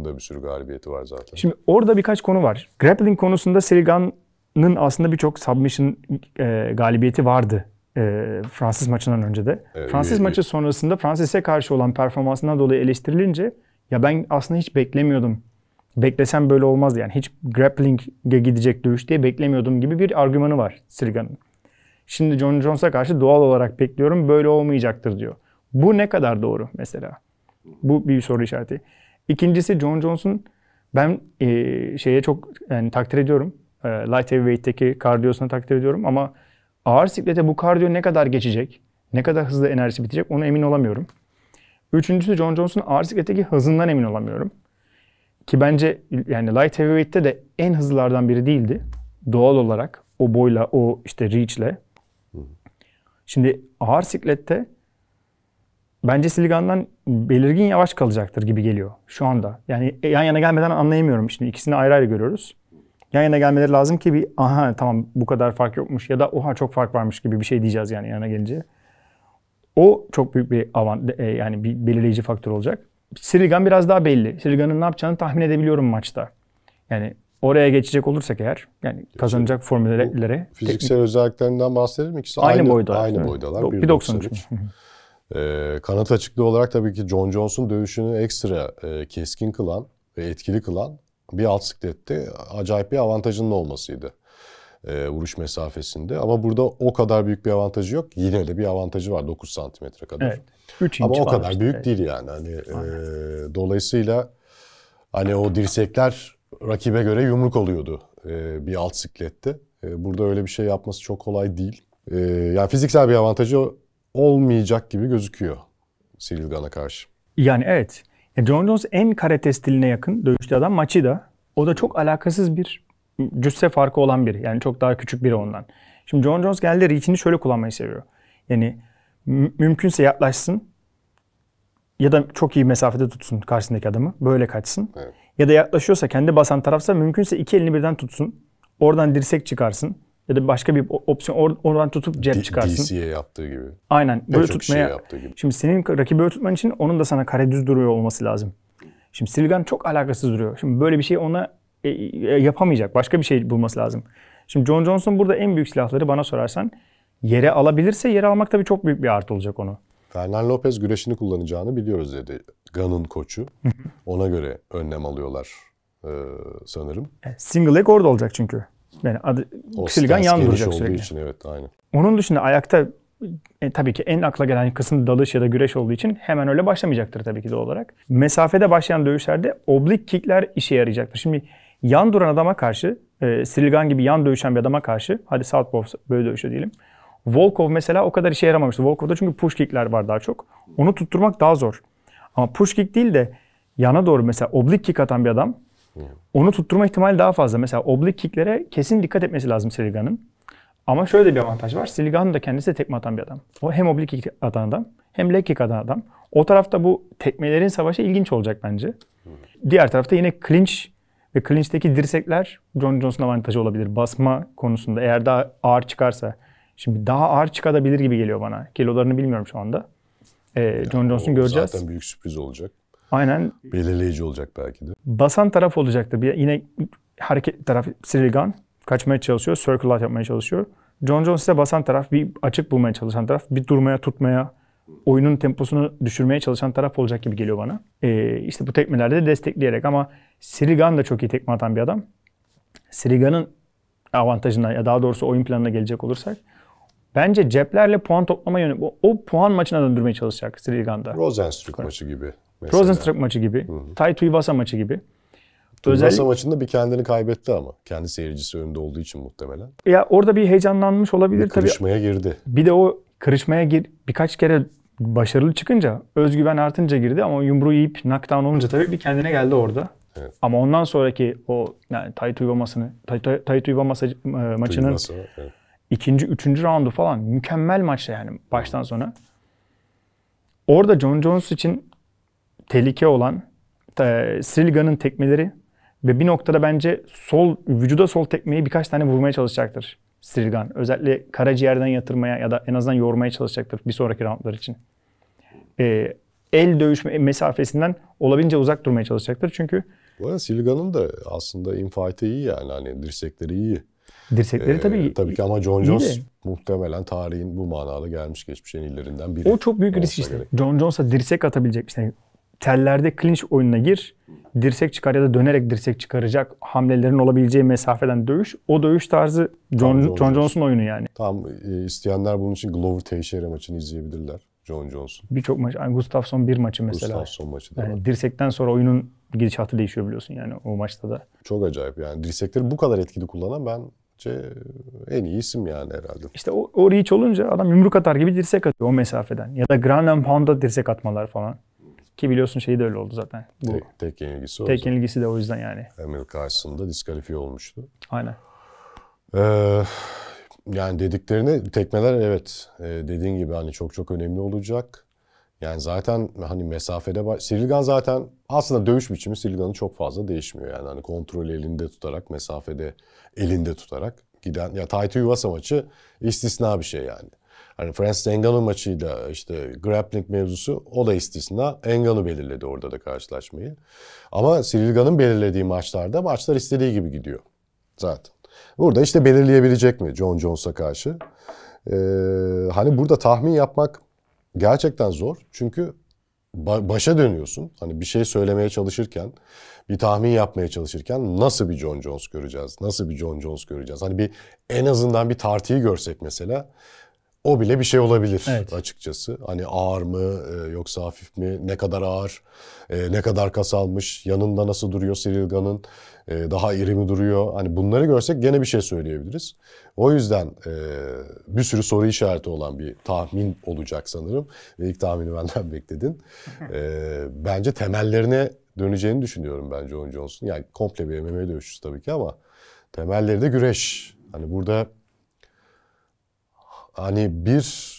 da bir sürü galibiyeti var zaten. Şimdi orada birkaç konu var. Grappling konusunda Silgan'ın aslında birçok submission e, galibiyeti vardı. E, Fransız maçından önce de. Evet, Fransız iyi, maçı iyi. sonrasında Fransız'e karşı olan performansından dolayı eleştirilince ya ben aslında hiç beklemiyordum beklesem böyle olmaz Yani hiç grappling'e gidecek dövüş diye beklemiyordum gibi bir argümanı var Silgan'ın. Şimdi John Jones'a karşı doğal olarak bekliyorum böyle olmayacaktır diyor. Bu ne kadar doğru mesela? Bu bir soru işareti. İkincisi John Jones'un ben e, şeye çok yani takdir ediyorum. E, light heavyweight'teki kardiyosunu takdir ediyorum ama ağır siklete bu kardiyo ne kadar geçecek? Ne kadar hızlı enerjisi bitecek? Onu emin olamıyorum. Üçüncüsü John Jones'un ağır sikletteki hızından emin olamıyorum. Ki bence yani light heavyweight'te de en hızlılardan biri değildi. Doğal olarak o boyla, o işte reach'le. Şimdi ağır siklette bence Siligan'dan belirgin yavaş kalacaktır gibi geliyor şu anda. Yani yan yana gelmeden anlayamıyorum şimdi. ikisini ayrı ayrı görüyoruz. Yan yana gelmeleri lazım ki bir aha tamam bu kadar fark yokmuş ya da oha çok fark varmış gibi bir şey diyeceğiz yani yana gelince. O çok büyük bir avant e, yani bir belirleyici faktör olacak. Sirigan biraz daha belli. Sirigan'ın ne yapacağını tahmin edebiliyorum maçta. Yani oraya geçecek olursak eğer yani kazanacak formüllere. Fiziksel teknik... özelliklerinden bahsedelim mi? İkisi aynı, aynı boyda. Aynı evet. boydalar. 1.93. ee, kanat açıklığı olarak tabii ki John Jones'un dövüşünü ekstra e, keskin kılan ve etkili kılan bir alt siklette acayip bir avantajının olmasıydı. E, vuruş mesafesinde ama burada o kadar büyük bir avantajı yok. Yine de bir avantajı var 9 santimetre kadar. Evet. 3 inç Ama o kadar işte. büyük değil yani. Hani e, dolayısıyla hani o dirsekler rakibe göre yumruk oluyordu e, bir alt siklette. E, burada öyle bir şey yapması çok kolay değil. E, yani fiziksel bir avantajı olmayacak gibi gözüküyor Sirilgan'a karşı. Yani evet. E, John Jones en karate stiline yakın dövüşte adam Machida. O da çok alakasız bir cüsse farkı olan biri. Yani çok daha küçük biri ondan. Şimdi John Jones geldi reach'ini şöyle kullanmayı seviyor. Yani mümkünse yaklaşsın ya da çok iyi mesafede tutsun karşısındaki adamı. Böyle kaçsın. Evet. Ya da yaklaşıyorsa kendi basan tarafsa mümkünse iki elini birden tutsun. Oradan dirsek çıkarsın. Ya da başka bir opsiyon or- oradan tutup cep D- çıkarsın. DC'ye yaptığı gibi. Aynen. Böyle Pek tutmaya. Yaptığı gibi. Şimdi senin rakibi böyle tutman için onun da sana kare düz duruyor olması lazım. Şimdi Silgan çok alakasız duruyor. Şimdi böyle bir şey ona e, e yapamayacak. Başka bir şey bulması lazım. Şimdi John Johnson burada en büyük silahları bana sorarsan yere alabilirse yere almak tabii çok büyük bir artı olacak onu. Fernan Lopez güreşini kullanacağını biliyoruz dedi. Gan'ın koçu. Ona göre önlem alıyorlar e, sanırım. E, single leg orada olacak çünkü. Yani adı, Ksilgan yan duracak sürekli. için evet aynı. Onun dışında ayakta e, tabii ki en akla gelen kısım dalış ya da güreş olduğu için hemen öyle başlamayacaktır tabii ki doğal olarak. Mesafede başlayan dövüşlerde oblik kickler işe yarayacaktır. Şimdi yan duran adama karşı, e, Srilgan gibi yan dövüşen bir adama karşı, hadi southpaw böyle dövüşü diyelim. Volkov mesela o kadar işe yaramamıştı. Volkov'da çünkü push kickler var daha çok. Onu tutturmak daha zor. Ama push kick değil de yana doğru mesela oblik kick atan bir adam hmm. onu tutturma ihtimali daha fazla. Mesela oblik kicklere kesin dikkat etmesi lazım Siligan'ın. Ama şöyle de bir avantaj var. Seligan da kendisi de tekme atan bir adam. O hem oblik kick atan adam hem leg kick atan adam. O tarafta bu tekmelerin savaşı ilginç olacak bence. Hmm. Diğer tarafta yine clinch ve clinch'teki dirsekler John Jones'un avantajı olabilir. Basma konusunda eğer daha ağır çıkarsa Şimdi daha ağır çıkabilir gibi geliyor bana. Kilolarını bilmiyorum şu anda. Ee, yani John Johnson göreceğiz. Zaten büyük sürpriz olacak. Aynen. Belirleyici olacak belki de. Basan taraf olacaktı. Bir, yine hareket taraf Sirigan kaçmaya çalışıyor. Circle out yapmaya çalışıyor. John Jones ise basan taraf, bir açık bulmaya çalışan taraf, bir durmaya, tutmaya, oyunun temposunu düşürmeye çalışan taraf olacak gibi geliyor bana. Ee, işte bu tekmelerde de destekleyerek ama Sirigan da çok iyi tekme atan bir adam. Sirigan'ın avantajına ya daha doğrusu oyun planına gelecek olursak Bence ceplerle puan toplama yönü o, puan maçına döndürmeye çalışacak Sri Liganda. Rosenstruck maçı gibi. Rosenstruck maçı gibi. Hı-hı. Tai Tuivasa maçı gibi. Tuivasa maçında bir kendini kaybetti ama. Kendi seyircisi önünde olduğu için muhtemelen. Ya orada bir heyecanlanmış olabilir tabii. Kırışmaya girdi. Bir de o kırışmaya gir birkaç kere başarılı çıkınca özgüven artınca girdi ama yumruğu yiyip knockdown olunca tabii bir kendine geldi orada. Evet. Ama ondan sonraki o yani Tai Tuivasa'nın Tai, tai, tai Tuivasa e, maçının Tuivasa, evet ikinci, üçüncü roundu falan mükemmel maçtı yani baştan sona. Orada John Jones için tehlike olan e, Srilgan'ın tekmeleri ve bir noktada bence sol vücuda sol tekmeyi birkaç tane vurmaya çalışacaktır Srilgan. Özellikle karaciğerden yatırmaya ya da en azından yormaya çalışacaktır bir sonraki roundlar için. E, el dövüşme mesafesinden olabildiğince uzak durmaya çalışacaktır. Çünkü bu arada Silgan'ın da aslında infayete iyi yani hani dirsekleri iyi. Dirsekleri ee, tabii Tabii ki ama John Jones de. muhtemelen tarihin bu manada gelmiş geçmiş en illerinden biri. O çok büyük risk işte. Gerek. John Jones'a dirsek atabilecek işte tellerde clinch oyununa gir. Dirsek çıkar ya da dönerek dirsek çıkaracak hamlelerin olabileceği mesafeden dövüş. O dövüş tarzı John, John, John Jones'un oyunu yani. Tam e, isteyenler bunun için Glover Teixeira maçını izleyebilirler. John Johnson. Birçok maç. Yani Gustafsson bir maçı mesela. Gustafsson maçı da. Yani dirsekten sonra oyunun gidişatı değişiyor biliyorsun yani o maçta da. Çok acayip yani. Dirsekleri bu kadar etkili kullanan ben bence e, en iyi isim yani herhalde. İşte o, o reach olunca adam yumruk atar gibi dirsek atıyor o mesafeden. Ya da ground and pound'a dirsek atmalar falan. Ki biliyorsun şeyi de öyle oldu zaten. Bu. Tek, tek ilgisi Tek ilgisi de o yüzden yani. Emir karşısında diskalifiye olmuştu. Aynen. Ee, yani dediklerini tekmeler evet e, dediğin gibi hani çok çok önemli olacak. Yani zaten hani mesafede Sirilgan zaten aslında dövüş biçimi Silga'nın çok fazla değişmiyor. Yani hani kontrol elinde tutarak, mesafede elinde tutarak giden ya Taito Yuasa maçı istisna bir şey yani. Hani Francis Ngannou maçıyla işte grappling mevzusu o da istisna. Ngannou belirledi orada da karşılaşmayı. Ama Silga'nın belirlediği maçlarda maçlar istediği gibi gidiyor zaten. Burada işte belirleyebilecek mi John Jones'a karşı? Ee, hani burada tahmin yapmak gerçekten zor. Çünkü başa dönüyorsun. Hani bir şey söylemeye çalışırken, bir tahmin yapmaya çalışırken nasıl bir John Jones göreceğiz? Nasıl bir John Jones göreceğiz? Hani bir en azından bir tartıyı görsek mesela o bile bir şey olabilir evet. açıkçası. Hani ağır mı e, yoksa hafif mi? Ne kadar ağır? E, ne kadar kas almış? Yanında nasıl duruyor Sirilga'nın? E, daha iri mi duruyor? Hani bunları görsek gene bir şey söyleyebiliriz. O yüzden bir sürü soru işareti olan bir tahmin olacak sanırım. Ve ilk tahmini benden bekledin. Bence temellerine döneceğini düşünüyorum bence John Johnson. Yani komple bir MMA dövüşçüsü tabii ki ama temelleri de güreş. Hani burada hani bir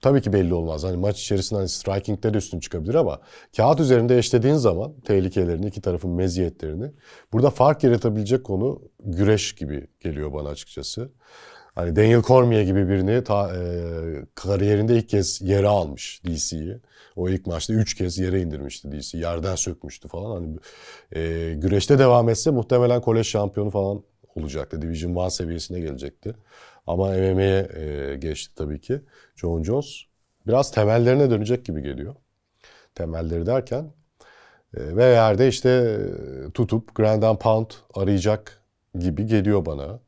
tabii ki belli olmaz. Hani maç içerisinde hani strikingler üstün çıkabilir ama kağıt üzerinde eşlediğin zaman tehlikelerini, iki tarafın meziyetlerini burada fark yaratabilecek konu güreş gibi geliyor bana açıkçası. Hani Daniel Cormier gibi birini ta, e, kariyerinde ilk kez yere almış DC'yi. O ilk maçta 3 kez yere indirmişti DC. Yerden sökmüştü falan. Hani e, güreşte devam etse muhtemelen kolej şampiyonu falan olacaktı. Division 1 seviyesine gelecekti. Ama MMA'ye e, geçti tabii ki John Jones. Biraz temellerine dönecek gibi geliyor. Temelleri derken e, ve yerde işte e, tutup Grand and Pound arayacak gibi geliyor bana.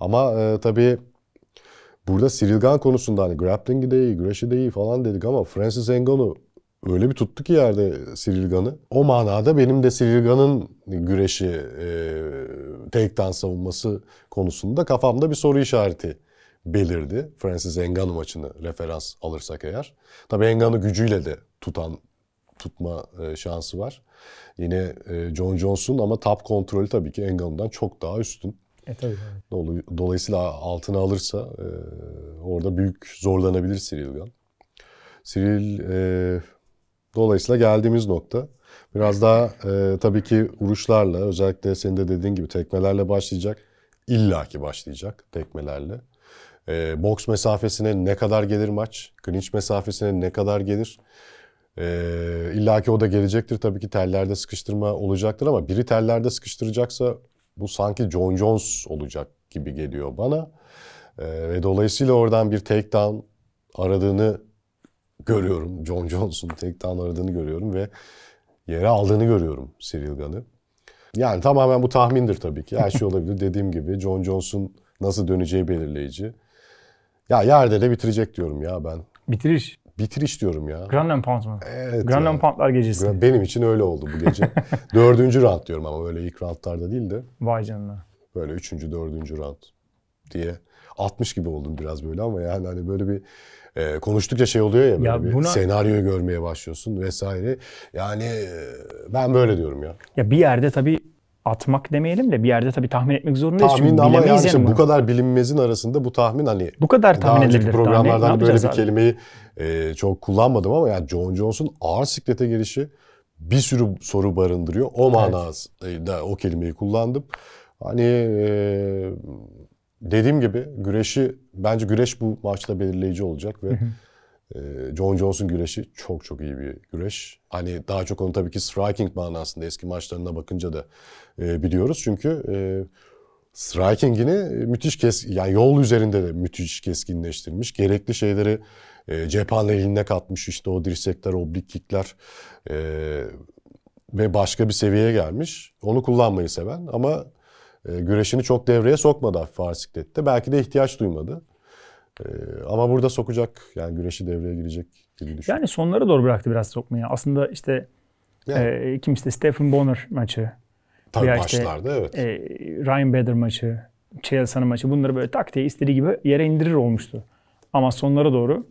Ama e, tabii burada Sirilgan konusunda hani grappling'i de iyi, güreşi de iyi falan dedik ama Francis Ngannou öyle bir tuttu ki yerde Sirilgan'ı. O manada benim de Sirilgan'ın güreşi, e, takedown savunması konusunda kafamda bir soru işareti belirdi. Francis Engano maçını referans alırsak eğer. Tabii Engano gücüyle de tutan tutma e, şansı var. Yine e, John Johnson ama tap kontrolü tabii ki Engano'dan çok daha üstün. E tabii. dolayısıyla altına alırsa e, orada büyük zorlanabilir Cyril Gan. Cyril e, dolayısıyla geldiğimiz nokta biraz daha e, tabii ki vuruşlarla özellikle senin de dediğin gibi tekmelerle başlayacak. İlla ki başlayacak tekmelerle. E, boks mesafesine ne kadar gelir maç? Clinch mesafesine ne kadar gelir? E, İlla ki o da gelecektir. Tabii ki tellerde sıkıştırma olacaktır ama biri tellerde sıkıştıracaksa bu sanki John Jones olacak gibi geliyor bana. E, ve dolayısıyla oradan bir takedown aradığını görüyorum. John Jones'un takedown aradığını görüyorum ve yere aldığını görüyorum Cyril Gunn'ı. Yani tamamen bu tahmindir tabii ki. Her şey olabilir. Dediğim gibi John Jones'un nasıl döneceği belirleyici. Ya yerde de bitirecek diyorum ya ben. Bitiriş. Bitiriş diyorum ya. Gremlin Pound mu? Evet. Gremlin yani. Pound'lar gecesi. Benim için öyle oldu bu gece. dördüncü round diyorum ama öyle ilk roundlarda değil de. Vay canına. Böyle üçüncü, dördüncü round diye. 60 gibi oldum biraz böyle ama yani hani böyle bir e, konuştukça şey oluyor ya böyle ya bir senaryoyu görmeye başlıyorsun vesaire. Yani e, ben böyle diyorum ya. Ya bir yerde tabii atmak demeyelim de bir yerde tabii tahmin etmek zorundayız. Tahmin Çünkü ama yani işte bu kadar bilinmezin arasında bu tahmin hani bu kadar tahmin daha önceki programlardan böyle bir abi? kelimeyi e, çok kullanmadım ama yani John Jones'un ağır siklete gelişi bir sürü soru barındırıyor. O manada evet. o kelimeyi kullandım. Hani e, dediğim gibi güreşi bence güreş bu maçta belirleyici olacak ve hı hı ee, John Johnson güreşi çok çok iyi bir güreş. Hani daha çok onu tabii ki striking manasında eski maçlarına bakınca da e, biliyoruz. Çünkü e, strikingini müthiş kes yani yol üzerinde de müthiş keskinleştirmiş. Gerekli şeyleri e, cephaneliğine katmış. işte o dirsekler, oblik kickler e, ve başka bir seviyeye gelmiş. Onu kullanmayı seven ama güreşini çok devreye sokmadı hafif Belki de ihtiyaç duymadı. Ee, ama burada sokacak yani güreşi devreye girecek gibi düşünüyorum. Yani sonlara doğru bıraktı biraz sokmayı. Aslında işte yani. e, kim işte Stephen Bonner maçı. Tabii veya başlarda işte, evet. E, Ryan Bader maçı, Chelsea'nin maçı bunları böyle tak diye istediği gibi yere indirir olmuştu. Ama sonlara doğru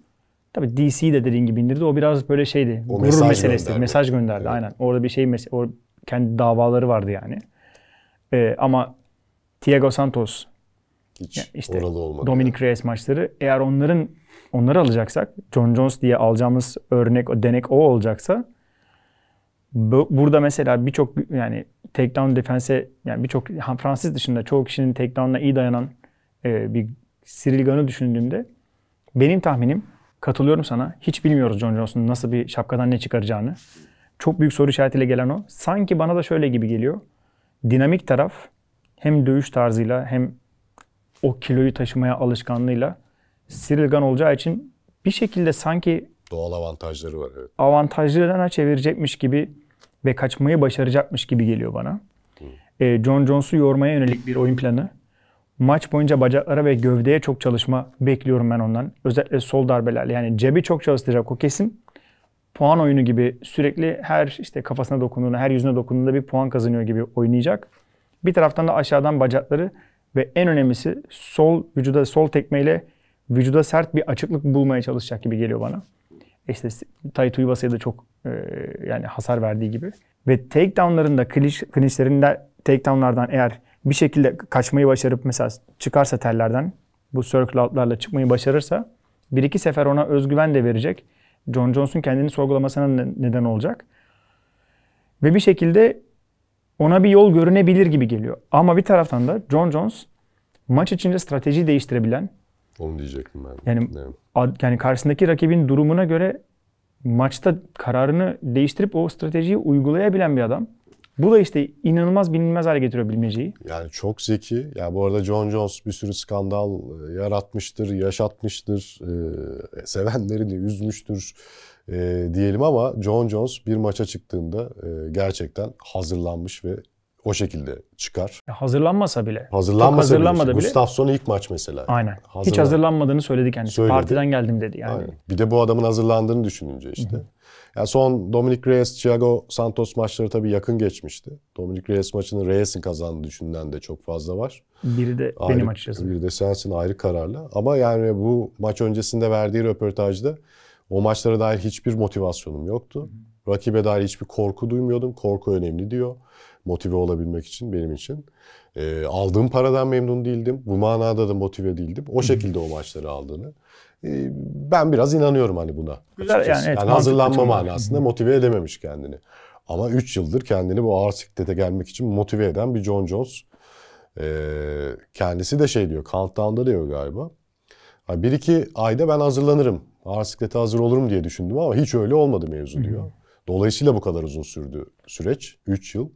tabii DC'yi de dediğin gibi indirdi. O biraz böyle şeydi. O gurur mesaj meselesi. Gönderdi. Mesaj gönderdi evet. aynen. Orada bir şey mes- or- kendi davaları vardı yani. E, ama Thiago Santos hiç yani işte oralı olmadı. Dominic yani. Reyes maçları. Eğer onların onları alacaksak, John Jones diye alacağımız örnek, denek o olacaksa bu, burada mesela birçok yani takedown defense yani birçok Fransız dışında çoğu kişinin takedown'la iyi dayanan e, bir Cyril Gunn'ı düşündüğümde benim tahminim katılıyorum sana. Hiç bilmiyoruz John Johnson'un nasıl bir şapkadan ne çıkaracağını. Çok büyük soru işaretiyle gelen o. Sanki bana da şöyle gibi geliyor. Dinamik taraf hem dövüş tarzıyla hem o kiloyu taşımaya alışkanlığıyla Sirilgan olacağı için bir şekilde sanki doğal avantajları var evet. Avantajlarına çevirecekmiş gibi ve kaçmayı başaracakmış gibi geliyor bana. E, John Jones'u yormaya yönelik bir oyun planı. Maç boyunca bacaklara ve gövdeye çok çalışma bekliyorum ben ondan. Özellikle sol darbelerle yani cebi çok çalıştıracak o kesin. Puan oyunu gibi sürekli her işte kafasına dokunduğunda, her yüzüne dokunduğunda bir puan kazanıyor gibi oynayacak. Bir taraftan da aşağıdan bacakları ve en önemlisi sol vücuda sol tekmeyle vücuda sert bir açıklık bulmaya çalışacak gibi geliyor bana. E işte Tai Tuivasa'ya da çok e, yani hasar verdiği gibi. Ve takedownlarında, clinchlerinde takedownlardan eğer bir şekilde kaçmayı başarıp mesela çıkarsa tellerden bu circle outlarla çıkmayı başarırsa bir iki sefer ona özgüven de verecek. John Jones'un kendini sorgulamasına neden olacak. Ve bir şekilde ona bir yol görünebilir gibi geliyor. Ama bir taraftan da John Jones maç içinde strateji değiştirebilen onu diyecektim ben. Yani evet. yani karşısındaki rakibin durumuna göre maçta kararını değiştirip o stratejiyi uygulayabilen bir adam. Bu da işte inanılmaz bilinmez hale getiriyor bilmeceyi. Yani çok zeki. Ya bu arada John Jones bir sürü skandal e, yaratmıştır, yaşatmıştır, e, sevenlerini üzmüştür e, diyelim ama John Jones bir maça çıktığında e, gerçekten hazırlanmış ve o şekilde çıkar. Ya hazırlanmasa bile. Hazırlanmasa hazırlanmadı bile. bile. Gustafsson ilk maç mesela. Aynen. Hazırlan. Hiç hazırlanmadığını söyledi kendisi. Söyledi. Partiden geldim dedi yani. Aynen. Bir de bu adamın hazırlandığını düşününce işte. Hı-hı. Yani son Dominic Reyes, Thiago Santos maçları tabii yakın geçmişti. Dominic Reyes maçını Reyes'in kazandığı düşünülen de çok fazla var. Biri de ayrı, benim açıkçası. Biri de sensin ayrı kararla. Ama yani bu maç öncesinde verdiği röportajda o maçlara dair hiçbir motivasyonum yoktu. Rakibe dair hiçbir korku duymuyordum. Korku önemli diyor. Motive olabilmek için benim için. E, aldığım paradan memnun değildim. Bu manada da motive değildim. O şekilde o maçları aldığını. E, ben biraz inanıyorum hani buna. Güzel yani. Evet, yani hazırlanma manasında motive edememiş kendini. Ama 3 yıldır kendini bu ağır siklete gelmek için motive eden bir John Jones. E, kendisi de şey diyor, Countdown'da diyor galiba. Bir iki ayda ben hazırlanırım ağır siklete hazır olurum diye düşündüm ama hiç öyle olmadı mevzu diyor. Dolayısıyla bu kadar uzun sürdü süreç. 3 yıl.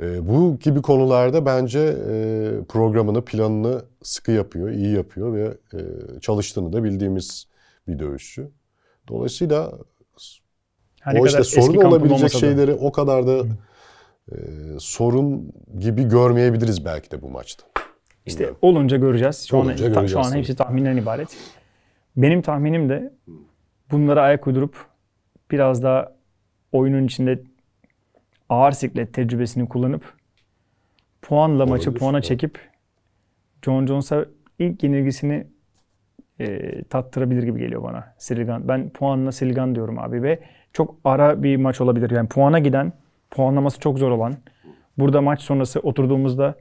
E, bu gibi konularda bence e, programını, planını sıkı yapıyor, iyi yapıyor ve e, çalıştığını da bildiğimiz bir dövüşçü. Dolayısıyla Her o işte sorun olabilecek şeyleri o kadar da e, sorun gibi görmeyebiliriz belki de bu maçta. İşte Bilmiyorum. olunca göreceğiz. Şu olunca an göreceğiz şu an hepsi tahminden ibaret. Benim tahminim de bunlara ayak uydurup biraz daha oyunun içinde ağır siklet tecrübesini kullanıp puanla Olabilir. maçı puana çekip John Jones'a ilk yenilgisini e, tattırabilir gibi geliyor bana Silgan. Ben puanla Silgan diyorum abi ve çok ara bir maç olabilir. Yani puana giden, puanlaması çok zor olan, burada maç sonrası oturduğumuzda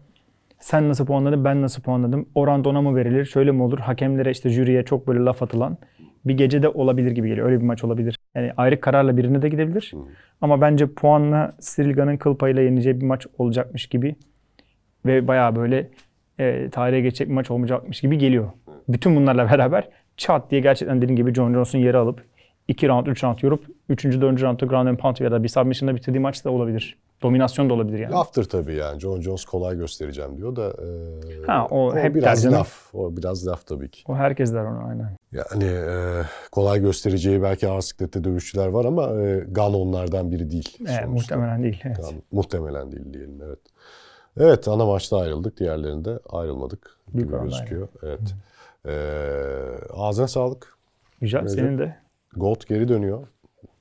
sen nasıl puanladın, ben nasıl puanladım, oran ona mı verilir, şöyle mi olur, hakemlere işte jüriye çok böyle laf atılan bir gece de olabilir gibi geliyor. Öyle bir maç olabilir. Yani ayrı kararla birine de gidebilir. Hı. Ama bence puanla Srilga'nın kıl payıyla yeneceği bir maç olacakmış gibi ve bayağı böyle e, tarihe geçecek bir maç olmayacakmış gibi geliyor. Bütün bunlarla beraber çat diye gerçekten dediğim gibi John Johnson yeri alıp 2 round, 3 round yorup 3. 4. roundda ground and pound ya da bir submission'da bitirdiği maç da olabilir dominasyon da olabilir yani. Laftır tabii yani. John Jones kolay göstereceğim diyor da. E, ha o, o hep biraz der laf. O biraz laf tabii ki. O herkes der onu aynen. Yani e, kolay göstereceği belki ağır siklette dövüşçüler var ama e, Gunn onlardan biri değil. Evet, muhtemelen değil. Evet. Gunn, muhtemelen değil diyelim evet. Evet ana maçta ayrıldık. Diğerlerinde ayrılmadık Büyük gibi gözüküyor. Ayrı. Evet. E, ağzına sağlık. Güzel Necdet. senin de. Gold geri dönüyor.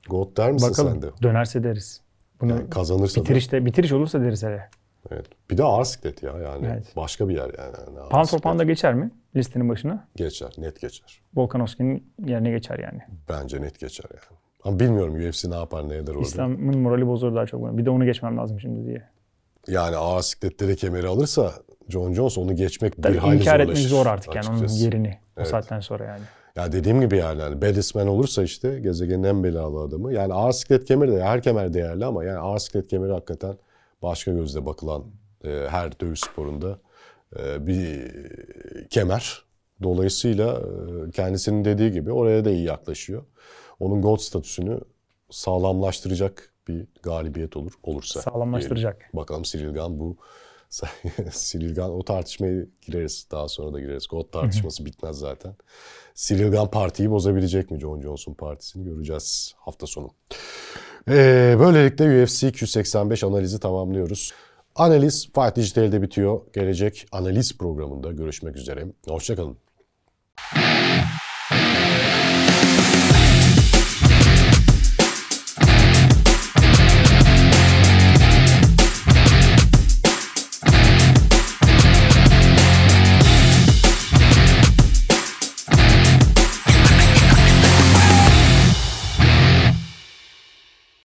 Gold der misin Bakalım, sen de? Dönerse deriz. Bunu yani kazanırsa bitirişte, da. Bitiriş olursa deriz hele. Evet. Bir de ağır siklet ya yani. Evet. Başka bir yer yani. yani pound for pound'a geçer mi listenin başına? Geçer. Net geçer. Volkanovski'nin yerine geçer yani. Bence net geçer yani. Ama bilmiyorum UFC ne yapar ne eder orada. İslam'ın morali bozulur daha çok. Bir de onu geçmem lazım şimdi diye. Yani ağır siklette de kemeri alırsa John Jones onu geçmek Tabii bir hayli zorlaşır. İnkar etmek zor artık açıkçası. yani onun yerini evet. o saatten sonra yani. Ya dediğim gibi yani, yani Bedisman olursa işte gezegenin en belalı adamı. Yani ağır siklet kemeri de her kemer değerli ama yani ağır siklet kemeri hakikaten başka gözle bakılan e, her dövüş sporunda e, bir kemer. Dolayısıyla e, kendisinin dediği gibi oraya da iyi yaklaşıyor. Onun gold statüsünü sağlamlaştıracak bir galibiyet olur olursa. Sağlamlaştıracak. Diyelim. Bakalım Cyril Gunn bu Sirilgan o tartışmaya gireriz. Daha sonra da gireriz. God tartışması bitmez zaten. Sirilgan partiyi bozabilecek mi John Johnson partisini göreceğiz hafta sonu. Ee, böylelikle UFC 285 analizi tamamlıyoruz. Analiz Fight Digital'de bitiyor. Gelecek analiz programında görüşmek üzere. Hoşçakalın.